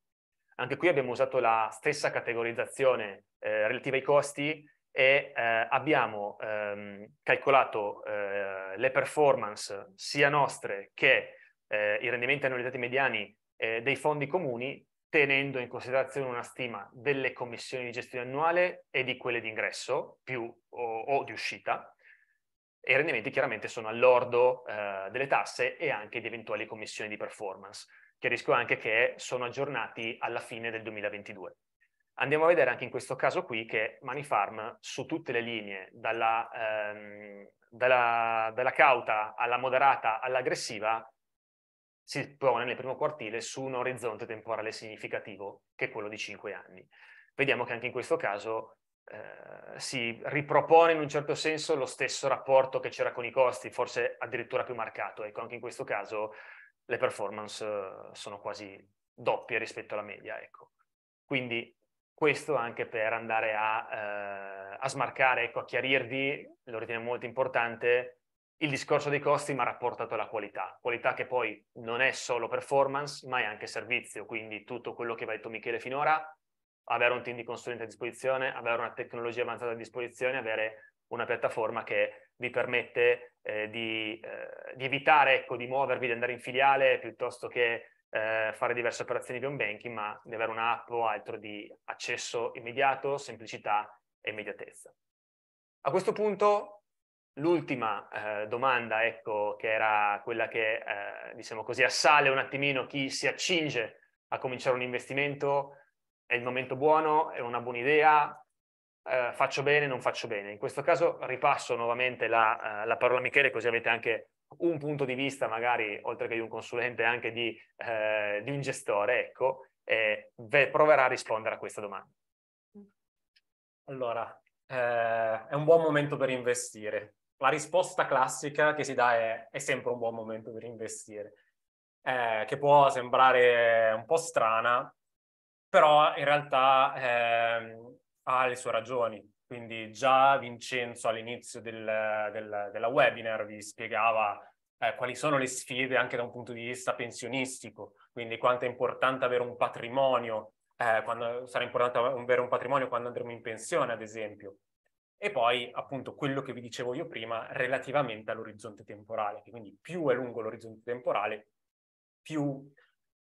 Anche qui abbiamo usato la stessa categorizzazione eh, relativa ai costi, e eh, abbiamo ehm, calcolato eh, le performance sia nostre che eh, i rendimenti annualizzati mediani eh, dei fondi comuni tenendo in considerazione una stima delle commissioni di gestione annuale e di quelle di ingresso più o, o di uscita e i rendimenti chiaramente sono all'ordo eh, delle tasse e anche di eventuali commissioni di performance. Chiarisco anche che sono aggiornati alla fine del 2022. Andiamo a vedere anche in questo caso qui che Manifarm su tutte le linee, dalla, ehm, dalla, dalla cauta alla moderata all'aggressiva, si pone nel primo quartile su un orizzonte temporale significativo, che è quello di 5 anni. Vediamo che anche in questo caso eh, si ripropone in un certo senso lo stesso rapporto che c'era con i costi, forse addirittura più marcato. Ecco, anche in questo caso le performance eh, sono quasi doppie rispetto alla media. Ecco. Quindi questo anche per andare a, eh, a smarcare, ecco, a chiarirvi, lo ritiene molto importante, il discorso dei costi ma rapportato alla qualità, qualità che poi non è solo performance ma è anche servizio, quindi tutto quello che va detto Michele finora, avere un team di consulenti a disposizione, avere una tecnologia avanzata a disposizione, avere una piattaforma che vi permette eh, di, eh, di, evitare ecco, di muovervi, di andare in filiale piuttosto che eh, fare diverse operazioni di home banking, ma di avere un'app o altro di accesso immediato, semplicità e immediatezza. A questo punto l'ultima eh, domanda, ecco, che era quella che, eh, diciamo così, assale un attimino chi si accinge a cominciare un investimento, è il momento buono, è una buona idea, eh, faccio bene, non faccio bene. In questo caso ripasso nuovamente la, eh, la parola a Michele così avete anche un punto di vista magari, oltre che di un consulente, anche di, eh, di un gestore, ecco, eh, proverà a rispondere a questa domanda. Allora, eh, è un buon momento per investire. La risposta classica che si dà è, è sempre un buon momento per investire, eh, che può sembrare un po' strana, però in realtà ehm, ha le sue ragioni quindi già Vincenzo all'inizio del, del, della webinar vi spiegava eh, quali sono le sfide anche da un punto di vista pensionistico, quindi quanto è importante avere un patrimonio, eh, quando sarà importante avere un patrimonio quando andremo in pensione, ad esempio. E poi appunto quello che vi dicevo io prima relativamente all'orizzonte temporale, quindi più è lungo l'orizzonte temporale, più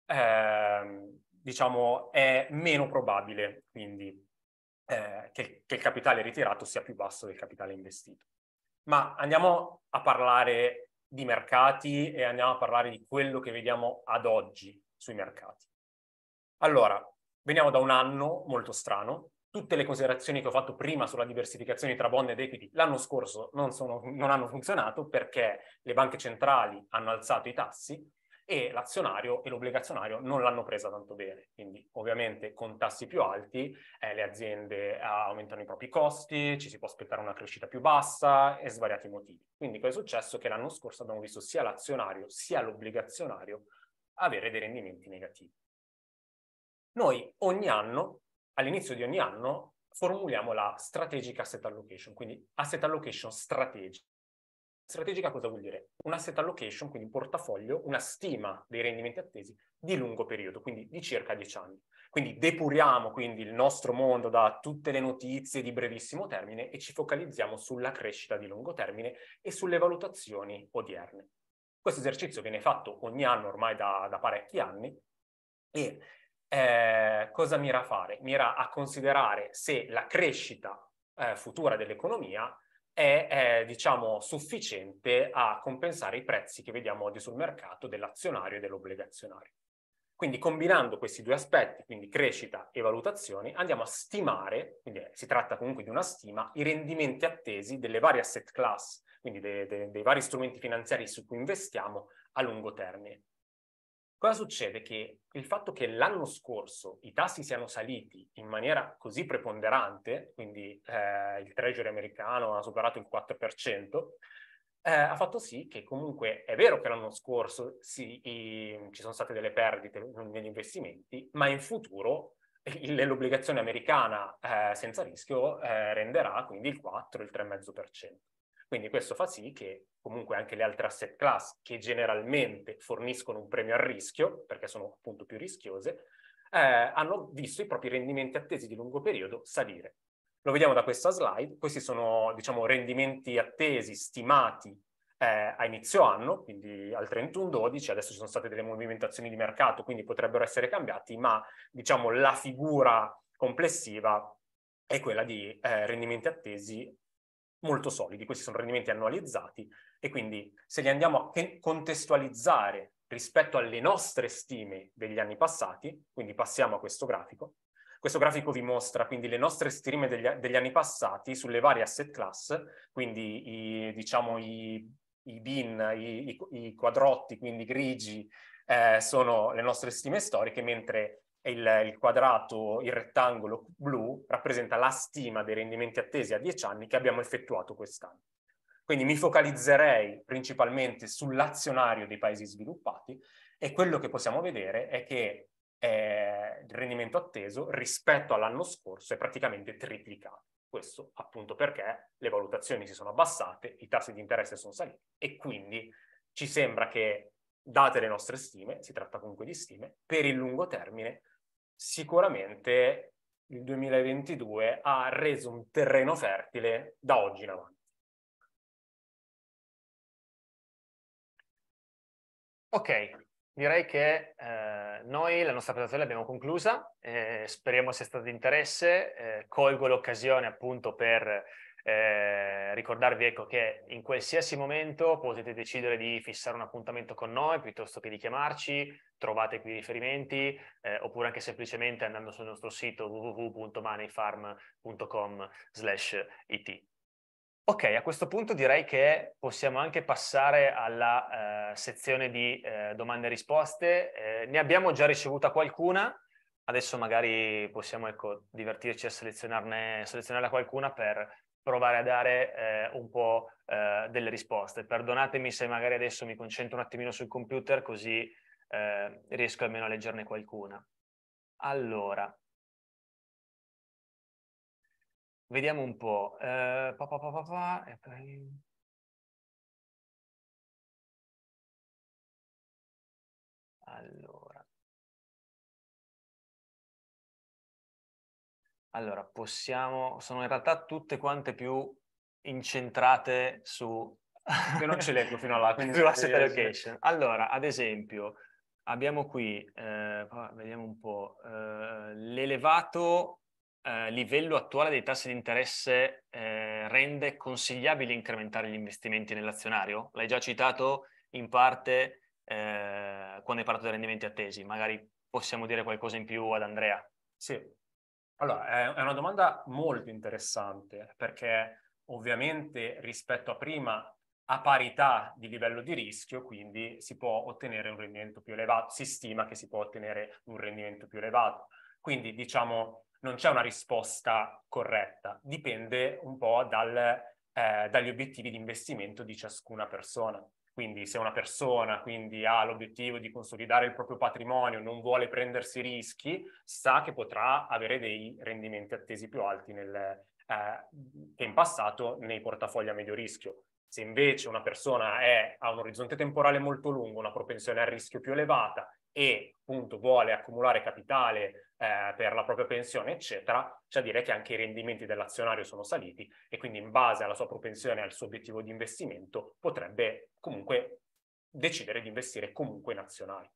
eh, diciamo è meno probabile quindi eh, che, che il capitale ritirato sia più basso del capitale investito. Ma andiamo a parlare di mercati e andiamo a parlare di quello che vediamo ad oggi sui mercati. Allora, veniamo da un anno molto strano. Tutte le considerazioni che ho fatto prima sulla diversificazione tra bond ed equity l'anno scorso non, sono, non hanno funzionato perché le banche centrali hanno alzato i tassi e l'azionario e l'obbligazionario non l'hanno presa tanto bene. Quindi ovviamente con tassi più alti eh, le aziende eh, aumentano i propri costi, ci si può aspettare una crescita più bassa e svariati motivi. Quindi cosa è successo? Che l'anno scorso abbiamo visto sia l'azionario sia l'obbligazionario avere dei rendimenti negativi. Noi ogni anno, all'inizio di ogni anno, formuliamo la strategic asset allocation, quindi asset allocation strategica Strategica cosa vuol dire? Un asset allocation, quindi un portafoglio, una stima dei rendimenti attesi di lungo periodo, quindi di circa 10 anni. Quindi depuriamo quindi il nostro mondo da tutte le notizie di brevissimo termine e ci focalizziamo sulla crescita di lungo termine e sulle valutazioni odierne. Questo esercizio viene fatto ogni anno ormai da, da parecchi anni e eh, cosa mira a fare? Mira a considerare se la crescita eh, futura dell'economia è, è diciamo, sufficiente a compensare i prezzi che vediamo oggi sul mercato dell'azionario e dell'obbligazionario. Quindi combinando questi due aspetti, quindi crescita e valutazioni, andiamo a stimare, quindi si tratta comunque di una stima, i rendimenti attesi delle varie asset class, quindi de, de, dei vari strumenti finanziari su cui investiamo a lungo termine. Cosa succede? Che il fatto che l'anno scorso i tassi siano saliti in maniera così preponderante, quindi eh, il treasury americano ha superato il 4%, eh, ha fatto sì che comunque è vero che l'anno scorso sì, i, ci sono state delle perdite negli investimenti, ma in futuro il, l'obbligazione americana eh, senza rischio eh, renderà quindi il 4, il 3,5%. Quindi questo fa sì che comunque anche le altre asset class che generalmente forniscono un premio al rischio, perché sono appunto più rischiose, eh, hanno visto i propri rendimenti attesi di lungo periodo salire. Lo vediamo da questa slide, questi sono diciamo rendimenti attesi, stimati eh, a inizio anno, quindi al 31-12, adesso ci sono state delle movimentazioni di mercato, quindi potrebbero essere cambiati, ma diciamo la figura complessiva è quella di eh, rendimenti attesi molto solidi, questi sono rendimenti annualizzati e quindi se li andiamo a contestualizzare rispetto alle nostre stime degli anni passati, quindi passiamo a questo grafico, questo grafico vi mostra quindi le nostre stime degli, degli anni passati sulle varie asset class, quindi i, diciamo i, i bin, i, i, quadrotti, quindi grigi, eh, sono le nostre stime storiche, mentre il, il, quadrato, il rettangolo blu, rappresenta la stima dei rendimenti attesi a 10 anni che abbiamo effettuato quest'anno. Quindi mi focalizzerei principalmente sull'azionario dei paesi sviluppati e quello che possiamo vedere è che eh, il rendimento atteso rispetto all'anno scorso è praticamente triplicato. Questo appunto perché le valutazioni si sono abbassate, i tassi di interesse sono saliti e quindi ci sembra che, date le nostre stime, si tratta comunque di stime, per il lungo termine sicuramente il 2022 ha reso un terreno fertile da oggi in avanti. Ok, direi che eh, noi la nostra presentazione l'abbiamo conclusa, eh, speriamo sia stato di interesse, eh, colgo l'occasione appunto per eh, ricordarvi ecco, che in qualsiasi momento potete decidere di fissare un appuntamento con noi piuttosto che di chiamarci, trovate qui i riferimenti, eh, oppure anche semplicemente andando sul nostro sito www.moneyfarm.com Ok, a questo punto direi che possiamo anche passare alla eh, sezione di eh, domande e risposte. Eh, ne abbiamo già ricevuta qualcuna, adesso magari possiamo ecco, divertirci a selezionarla qualcuna per provare a dare eh, un po' eh, delle risposte. Perdonatemi se magari adesso mi concentro un attimino sul computer così eh, riesco almeno a leggerne qualcuna. Allora, vediamo un po'. Eh, pa, pa, pa, e poi... Allora. Allora, possiamo... Sono in realtà tutte quante più incentrate su... Io non ci leggo fino alla... Quindi sull'asset allocation. Allora, ad esempio, abbiamo qui, eh, vediamo un po', eh, l'elevato eh, livello attuale dei tassi di interesse eh, rende consigliabile incrementare gli investimenti nell'azionario? L'hai già citato in parte eh, quando hai parlato dei rendimenti attesi, magari possiamo dire qualcosa in più ad Andrea. Sì, allora è una domanda molto interessante perché ovviamente rispetto a prima a parità di livello di rischio, quindi si può ottenere un rendimento più elevato, si stima che si può ottenere un rendimento più elevato. Quindi diciamo non c'è una risposta corretta, dipende un po' dal, eh, dagli obiettivi di investimento di ciascuna persona. Quindi se una persona quindi, ha l'obiettivo di consolidare il proprio patrimonio, non vuole prendersi rischi, sa che potrà avere dei rendimenti attesi più alti nel, eh, che in passato nei portafogli a medio rischio. Se invece una persona è, ha un orizzonte temporale molto lungo, una propensione al rischio più elevata e appunto vuole accumulare capitale eh, per la propria pensione, eccetera, c'è a dire che anche i rendimenti dell'azionario sono saliti e quindi in base alla sua propensione e al suo obiettivo di investimento potrebbe comunque decidere di investire comunque in azionari.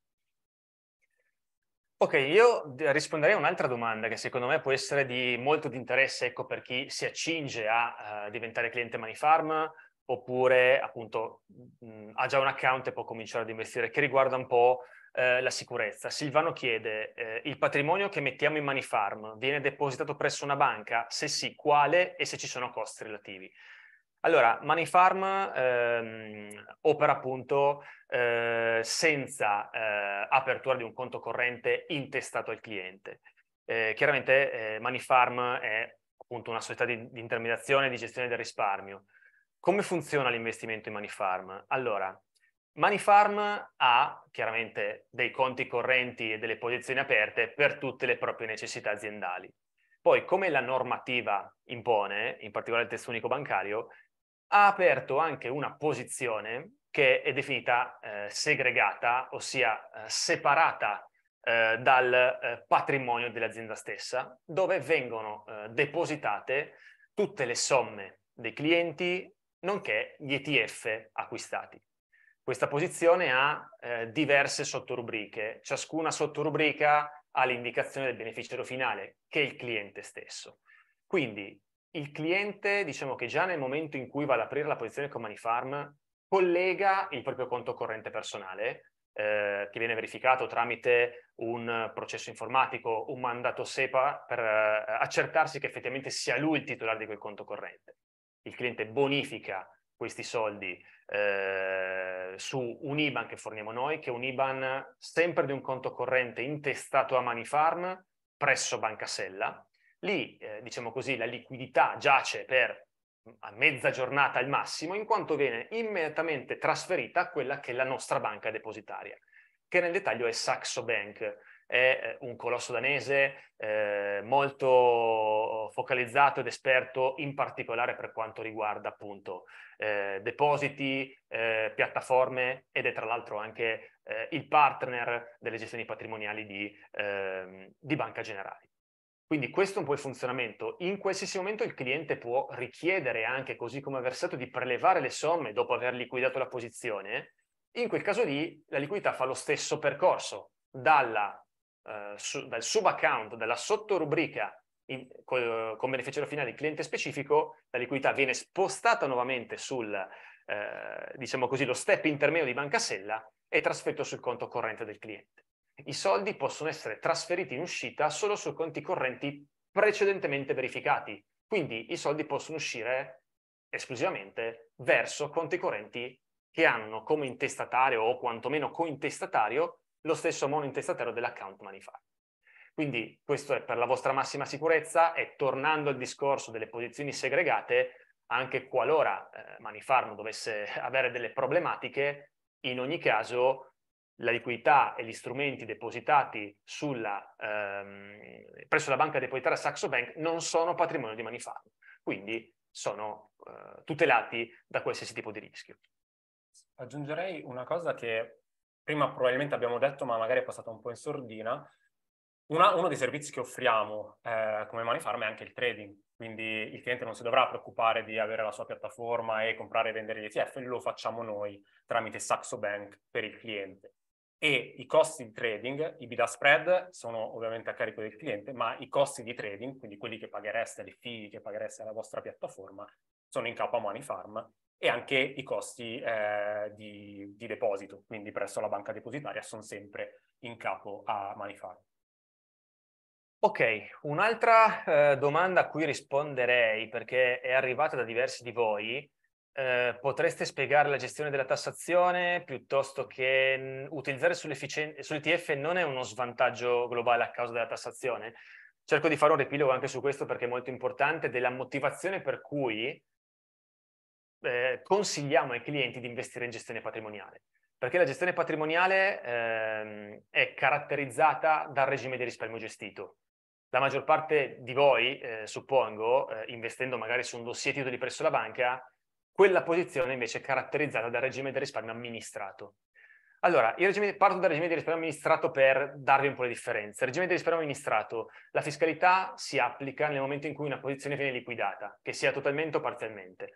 Ok, io risponderei a un'altra domanda che secondo me può essere di molto di interesse ecco, per chi si accinge a uh, diventare cliente Manifarm oppure appunto mh, ha già un account e può cominciare ad investire, che riguarda un po' eh, la sicurezza. Silvano chiede, eh, il patrimonio che mettiamo in Manifarm viene depositato presso una banca? Se sì, quale e se ci sono costi relativi? Allora, Manifarm ehm, opera appunto eh, senza eh, apertura di un conto corrente intestato al cliente. Eh, chiaramente eh, Manifarm è appunto una società di, di intermediazione e di gestione del risparmio. Come funziona l'investimento in Manifarm? Allora, Manifarm ha chiaramente dei conti correnti e delle posizioni aperte per tutte le proprie necessità aziendali. Poi, come la normativa impone, in particolare il testo unico bancario, ha aperto anche una posizione che è definita eh, segregata, ossia eh, separata eh, dal eh, patrimonio dell'azienda stessa, dove vengono eh, depositate tutte le somme dei clienti, nonché gli ETF acquistati. Questa posizione ha eh, diverse sottorubriche, ciascuna sottorubrica ha l'indicazione del beneficiario finale, che è il cliente stesso. Quindi il cliente, diciamo che già nel momento in cui va ad aprire la posizione con Manifarm, collega il proprio conto corrente personale, eh, che viene verificato tramite un processo informatico, un mandato SEPA, per eh, accertarsi che effettivamente sia lui il titolare di quel conto corrente il cliente bonifica questi soldi eh, su un IBAN che forniamo noi, che è un IBAN sempre di un conto corrente intestato a Manifarm presso Bancasella. Lì, eh, diciamo così, la liquidità giace per mm, a mezza giornata al massimo, in quanto viene immediatamente trasferita a quella che è la nostra banca depositaria, che nel dettaglio è Saxo Bank, è eh, un colosso danese eh, molto focalizzato ed esperto in particolare per quanto riguarda appunto eh, depositi, eh, piattaforme ed è tra l'altro anche eh, il partner delle gestioni patrimoniali di, ehm, di Banca Generali. Quindi questo è un po' il funzionamento. In qualsiasi momento il cliente può richiedere anche, così come ha versato, di prelevare le somme dopo aver liquidato la posizione. In quel caso lì la liquidità fa lo stesso percorso, dalla eh, su, dal sub-account, dalla sottorubrica in, col, con beneficiario finale il cliente specifico, la liquidità viene spostata nuovamente sul, eh, diciamo così, lo step intermedio di bancasella e trasferito sul conto corrente del cliente. I soldi possono essere trasferiti in uscita solo su conti correnti precedentemente verificati, quindi i soldi possono uscire esclusivamente verso conti correnti che hanno come intestatario o quantomeno cointestatario lo stesso monointestatero dell'account manifar. Quindi questo è per la vostra massima sicurezza e tornando al discorso delle posizioni segregate, anche qualora eh, Manifarm dovesse avere delle problematiche, in ogni caso la liquidità e gli strumenti depositati sulla, ehm, presso la banca depositaria Saxo Bank non sono patrimonio di Manifarm, quindi sono eh, tutelati da qualsiasi tipo di rischio. Aggiungerei una cosa che prima probabilmente abbiamo detto, ma magari è passato un po' in sordina, una, uno dei servizi che offriamo eh, come Money Farm è anche il trading, quindi il cliente non si dovrà preoccupare di avere la sua piattaforma e comprare e vendere gli ETF, lo facciamo noi tramite Saxo Bank per il cliente. E i costi di trading, i bid spread, sono ovviamente a carico del cliente, ma i costi di trading, quindi quelli che paghereste, le fee che paghereste alla vostra piattaforma, sono in capo a Money Farm e anche i costi eh, di, di, deposito, quindi presso la banca depositaria sono sempre in capo a Manifar. Ok, un'altra eh, domanda a cui risponderei perché è arrivata da diversi di voi. Eh, potreste spiegare la gestione della tassazione piuttosto che mm, utilizzare sull'ETF non è uno svantaggio globale a causa della tassazione? Cerco di fare un riepilogo anche su questo perché è molto importante della motivazione per cui eh, consigliamo ai clienti di investire in gestione patrimoniale, perché la gestione patrimoniale ehm, è caratterizzata dal regime di risparmio gestito. La maggior parte di voi, eh, suppongo, eh, investendo magari su un dossier titoli presso la banca, quella posizione invece è caratterizzata dal regime di risparmio amministrato. Allora, regime, parto dal regime di risparmio amministrato per darvi un po' le differenze. Il regime di risparmio amministrato, la fiscalità si applica nel momento in cui una posizione viene liquidata, che sia totalmente o parzialmente.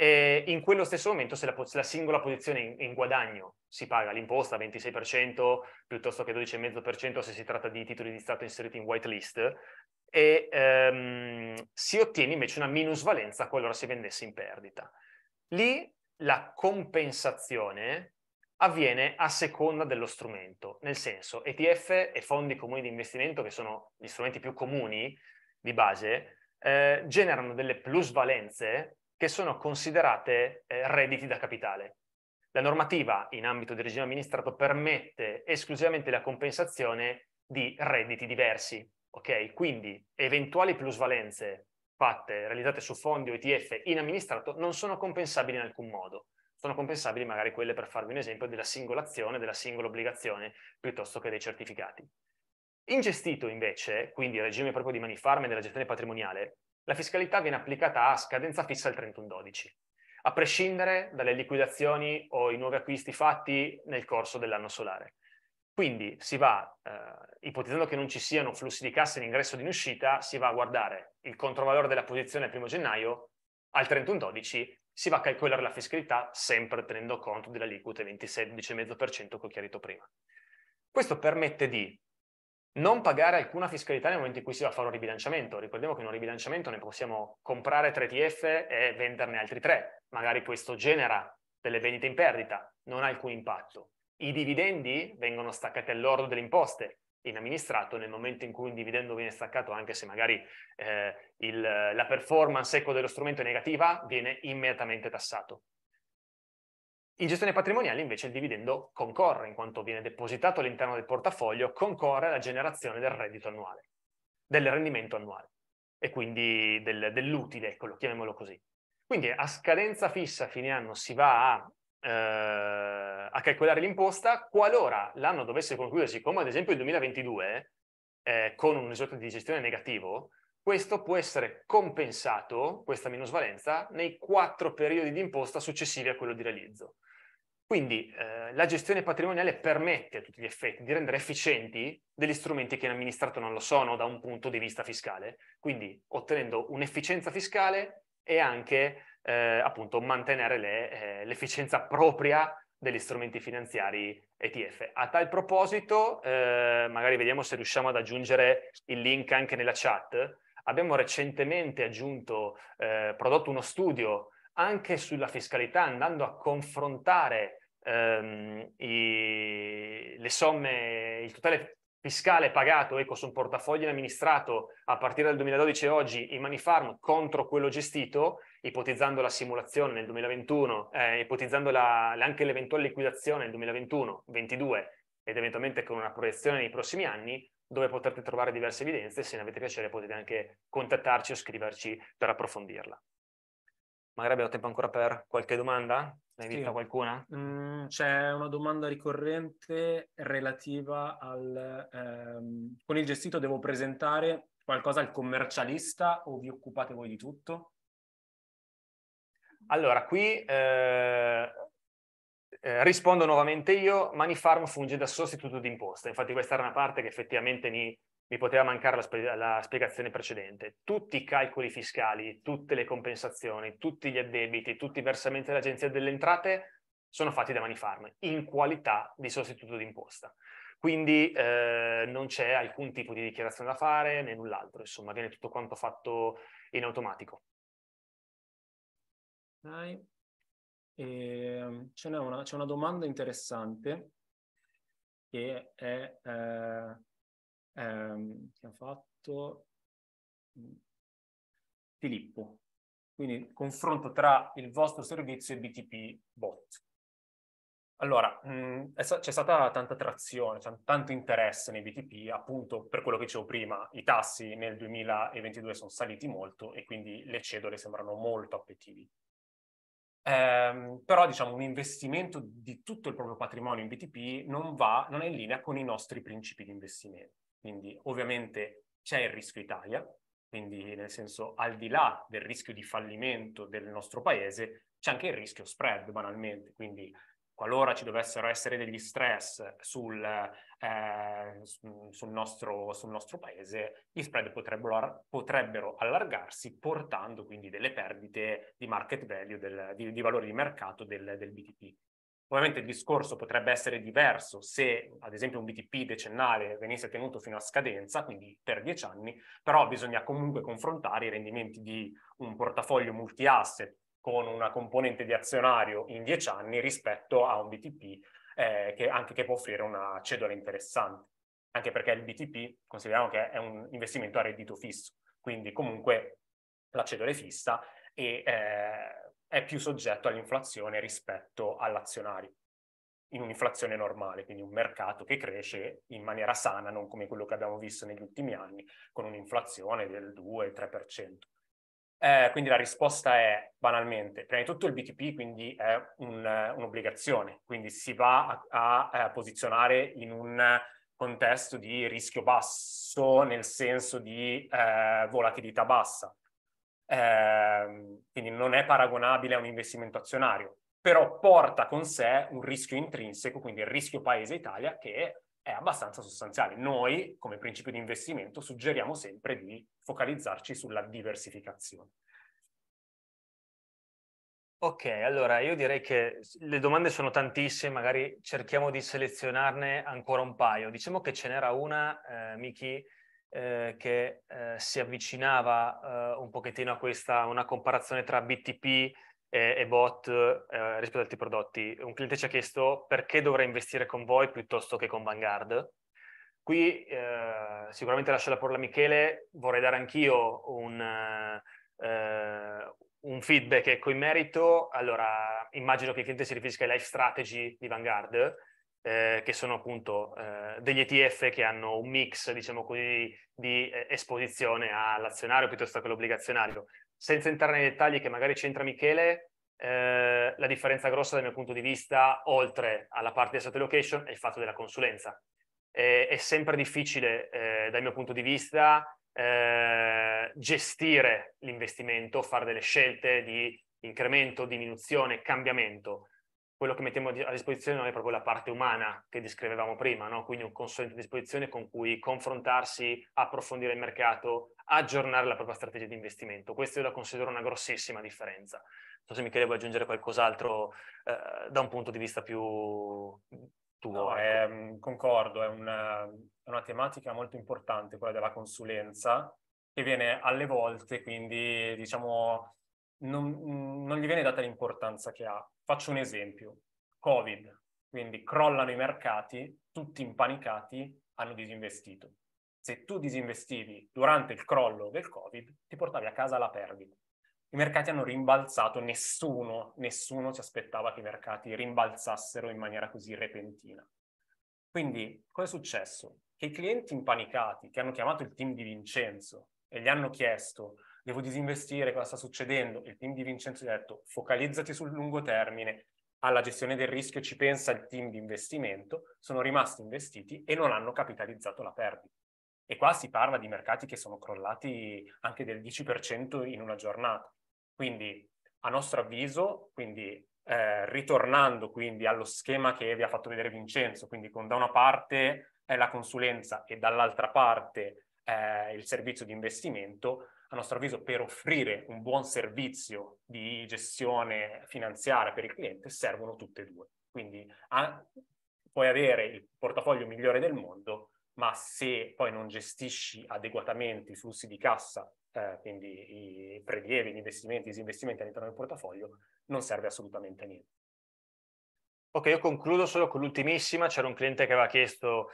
E in quello stesso momento se la, se la singola posizione in, in, guadagno si paga l'imposta 26% piuttosto che 12,5% se si tratta di titoli di Stato inseriti in whitelist e ehm, si ottiene invece una minusvalenza qualora si vendesse in perdita. Lì la compensazione avviene a seconda dello strumento, nel senso ETF e fondi comuni di investimento che sono gli strumenti più comuni di base eh, generano delle plusvalenze che sono considerate eh, redditi da capitale. La normativa in ambito di regime amministrato permette esclusivamente la compensazione di redditi diversi, ok? Quindi eventuali plusvalenze fatte, realizzate su fondi o ETF in amministrato non sono compensabili in alcun modo. Sono compensabili magari quelle, per farvi un esempio, della singola azione, della singola obbligazione, piuttosto che dei certificati. Ingestito invece, quindi il regime proprio di Manifarm e della gestione patrimoniale, la fiscalità viene applicata a scadenza fissa il 31-12, a prescindere dalle liquidazioni o i nuovi acquisti fatti nel corso dell'anno solare. Quindi si va, eh, ipotizzando che non ci siano flussi di cassa in ingresso e in uscita, si va a guardare il controvalore della posizione al 1 gennaio al 31-12, si va a calcolare la fiscalità sempre tenendo conto delle aliquote 26-12,5% che ho chiarito prima. Questo permette di non pagare alcuna fiscalità nel momento in cui si va a fare un ribilanciamento. Ricordiamo che in un ribilanciamento ne possiamo comprare 3 TF e venderne altri 3. Magari questo genera delle vendite in perdita, non ha alcun impatto. I dividendi vengono staccati all'ordo delle imposte in amministrato nel momento in cui un dividendo viene staccato, anche se magari eh, il, la performance eco dello strumento è negativa, viene immediatamente tassato. In gestione patrimoniale invece il dividendo concorre, in quanto viene depositato all'interno del portafoglio, concorre alla generazione del reddito annuale, del rendimento annuale e quindi del, dell'utile, ecco, chiamiamolo così. Quindi a scadenza fissa a fine anno si va a, eh, a calcolare l'imposta, qualora l'anno dovesse concludersi, come ad esempio il 2022, eh, con un risultato di gestione negativo, questo può essere compensato, questa minusvalenza, nei quattro periodi di imposta successivi a quello di realizzo. Quindi eh, la gestione patrimoniale permette a tutti gli effetti di rendere efficienti degli strumenti che in amministrato non lo sono da un punto di vista fiscale, quindi ottenendo un'efficienza fiscale e anche eh, appunto mantenere le, eh, l'efficienza propria degli strumenti finanziari ETF. A tal proposito, eh, magari vediamo se riusciamo ad aggiungere il link anche nella chat, abbiamo recentemente aggiunto, eh, prodotto uno studio anche sulla fiscalità, andando a confrontare ehm, i, le somme, il totale fiscale pagato ecco, su un portafoglio amministrato a partire dal 2012 e oggi in Manifarm contro quello gestito, ipotizzando la simulazione nel 2021, eh, ipotizzando la, anche l'eventuale liquidazione nel 2021, 2022 ed eventualmente con una proiezione nei prossimi anni, dove potrete trovare diverse evidenze. Se ne avete piacere potete anche contattarci o scriverci per approfondirla. Magari abbiamo tempo ancora per qualche domanda? Ne hai sì. vista qualcuna? Mm, c'è una domanda ricorrente relativa al... Ehm, con il gestito devo presentare qualcosa al commercialista o vi occupate voi di tutto? Allora, qui eh, eh, rispondo nuovamente io, Manifarm funge da sostituto di imposta, infatti questa era una parte che effettivamente mi mi poteva mancare la, sp- la, spiegazione precedente. Tutti i calcoli fiscali, tutte le compensazioni, tutti gli addebiti, tutti i versamenti dell'Agenzia delle Entrate sono fatti da Manifarm in qualità di sostituto d'imposta. Quindi eh, non c'è alcun tipo di dichiarazione da fare né null'altro, insomma, viene tutto quanto fatto in automatico. Dai. Ehm, e, c'è, una, c'è una domanda interessante che è eh ehm, che ha fatto mm, Filippo. Quindi confronto tra il vostro servizio e BTP bot. Allora, mh, mm, c'è stata tanta trazione, c'è tanto interesse nei BTP, appunto per quello che dicevo prima, i tassi nel 2022 sono saliti molto e quindi le cedole sembrano molto appetibili. Ehm, però diciamo un investimento di tutto il proprio patrimonio in BTP non, va, non è in linea con i nostri principi di investimento. Quindi ovviamente c'è il rischio Italia, quindi nel senso al di là del rischio di fallimento del nostro paese c'è anche il rischio spread banalmente, quindi qualora ci dovessero essere degli stress sul, eh, sul, nostro, sul nostro, paese, gli spread potrebbero, potrebbero, allargarsi portando quindi delle perdite di market value, del, di, di valore di mercato del, del BTP. Ovviamente il discorso potrebbe essere diverso se, ad esempio, un BTP decennale venisse tenuto fino a scadenza, quindi per 10 anni, però bisogna comunque confrontare i rendimenti di un portafoglio multi-asset con una componente di azionario in 10 anni rispetto a un BTP eh, che anche che può offrire una cedola interessante. Anche perché il BTP consideriamo che è un investimento a reddito fisso, quindi comunque la cedola è fissa e eh, è più soggetto all'inflazione rispetto all'azionario in un'inflazione normale, quindi un mercato che cresce in maniera sana, non come quello che abbiamo visto negli ultimi anni, con un'inflazione del 2-3%. Eh, quindi la risposta è banalmente, prima di tutto il BTP quindi è un, un'obbligazione, quindi si va a, a, a posizionare in un contesto di rischio basso, nel senso di eh, volatilità bassa eh, quindi non è paragonabile a un investimento azionario, però porta con sé un rischio intrinseco, quindi il rischio paese Italia, che è abbastanza sostanziale. Noi, come principio di investimento, suggeriamo sempre di focalizzarci sulla diversificazione. Ok, allora io direi che le domande sono tantissime, magari cerchiamo di selezionarne ancora un paio. Diciamo che ce n'era una, eh, Miki, eh, che eh, si avvicinava eh, un pochettino a questa, una comparazione tra BTP e, e bot eh, rispetto ad altri prodotti. Un cliente ci ha chiesto perché dovrei investire con voi piuttosto che con Vanguard. Qui eh, sicuramente lascio la parola a Michele, vorrei dare anch'io un, un feedback ecco in merito. Allora, immagino che il cliente si riferisca ai life strategy di Vanguard, eh, che sono appunto eh, degli ETF che hanno un mix, diciamo così, di eh, esposizione all'azionario piuttosto che all'obbligazionario. Senza entrare nei dettagli che magari c'entra Michele, eh, la differenza grossa dal mio punto di vista, oltre alla parte di asset allocation, è il fatto della consulenza. Eh, è sempre difficile, eh, dal mio punto di vista, gestire l'investimento, fare delle scelte di incremento, diminuzione, cambiamento quello che mettiamo a disposizione noi è proprio la parte umana che descrivevamo prima, no? quindi un consulente a disposizione con cui confrontarsi, approfondire il mercato, aggiornare la propria strategia di investimento. Questo io la considero una grossissima differenza. Non so se Michele vuoi aggiungere qualcos'altro eh, da un punto di vista più tuo. No, è, ecco. ehm, concordo, è una, una tematica molto importante quella della consulenza, che viene alle volte, quindi diciamo non, non, gli viene data l'importanza che ha. Faccio un esempio, Covid, quindi crollano i mercati, tutti impanicati hanno disinvestito. Se tu disinvestivi durante il crollo del Covid, ti portavi a casa la perdita. I mercati hanno rimbalzato, nessuno, nessuno si aspettava che i mercati rimbalzassero in maniera così repentina. Quindi, cosa è successo? Che i clienti impanicati che hanno chiamato il team di Vincenzo e gli hanno chiesto devo disinvestire, cosa sta succedendo? Il team di Vincenzo ha detto focalizzati sul lungo termine, alla gestione del rischio ci pensa il team di investimento, sono rimasti investiti e non hanno capitalizzato la perdita. E qua si parla di mercati che sono crollati anche del 10% in una giornata. Quindi, a nostro avviso, quindi, eh, ritornando quindi allo schema che vi ha fatto vedere Vincenzo, quindi con da una parte eh, la consulenza e dall'altra parte eh, il servizio di investimento, a nostro avviso, per offrire un buon servizio di gestione finanziaria per il cliente, servono tutte e due. Quindi a, puoi avere il portafoglio migliore del mondo, ma se poi non gestisci adeguatamente i flussi di cassa, eh, quindi i prelievi, gli investimenti, i disinvestimenti all'interno del portafoglio, non serve assolutamente a niente. Ok, io concludo solo con l'ultimissima. C'era un cliente che aveva chiesto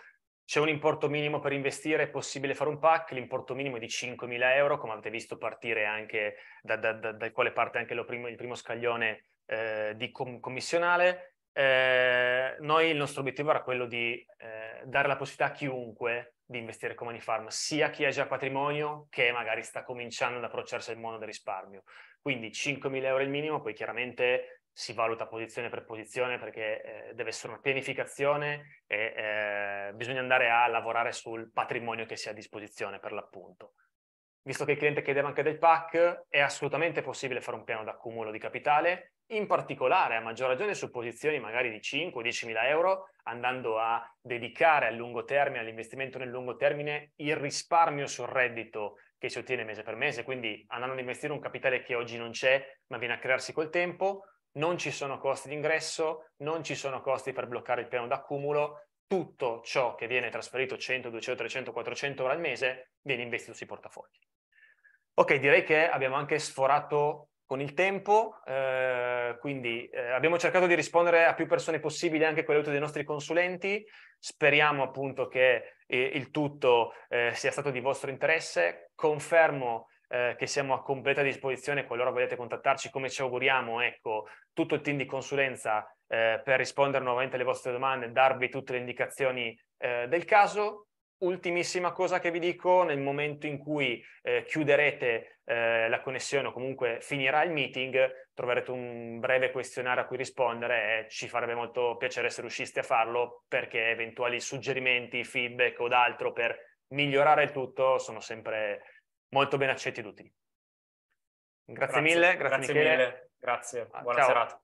c'è un importo minimo per investire, è possibile fare un pack, l'importo minimo è di 5.000 euro, come avete visto partire anche da, da, da, da quale parte anche primo, il primo scaglione eh, di com- commissionale. Eh, noi il nostro obiettivo era quello di eh, dare la possibilità a chiunque di investire con Money sia chi ha già patrimonio che magari sta cominciando ad approcciarsi al mondo del risparmio. Quindi 5.000 euro è il minimo, poi chiaramente si valuta posizione per posizione perché eh, deve essere una pianificazione e eh, bisogna andare a lavorare sul patrimonio che si ha a disposizione per l'appunto. Visto che il cliente chiedeva anche del PAC, è assolutamente possibile fare un piano d'accumulo di capitale, in particolare a maggior ragione su posizioni magari di 5-10 mila euro, andando a dedicare a lungo termine, all'investimento nel lungo termine, il risparmio sul reddito che si ottiene mese per mese, quindi andando ad investire un capitale che oggi non c'è ma viene a crearsi col tempo, non ci sono costi d'ingresso, non ci sono costi per bloccare il piano d'accumulo, tutto ciò che viene trasferito 100, 200, 300, 400 ore al mese viene investito sui portafogli. Ok, direi che abbiamo anche sforato con il tempo, eh, quindi eh, abbiamo cercato di rispondere a più persone possibili anche con l'aiuto dei nostri consulenti, speriamo appunto che eh, il tutto eh, sia stato di vostro interesse, confermo eh, che siamo a completa disposizione qualora volete contattarci, come ci auguriamo, ecco, tutto il team di consulenza eh, per rispondere nuovamente alle vostre domande, e darvi tutte le indicazioni eh, del caso. Ultimissima cosa che vi dico, nel momento in cui eh, chiuderete eh, la connessione o comunque finirà il meeting, troverete un breve questionario a cui rispondere e ci farebbe molto piacere se riusciste a farlo perché eventuali suggerimenti, feedback o d'altro per migliorare il tutto sono sempre molto ben accetti tutti. Grazie, grazie mille, grazie, grazie mille, grazie, ah, buona ciao. serata.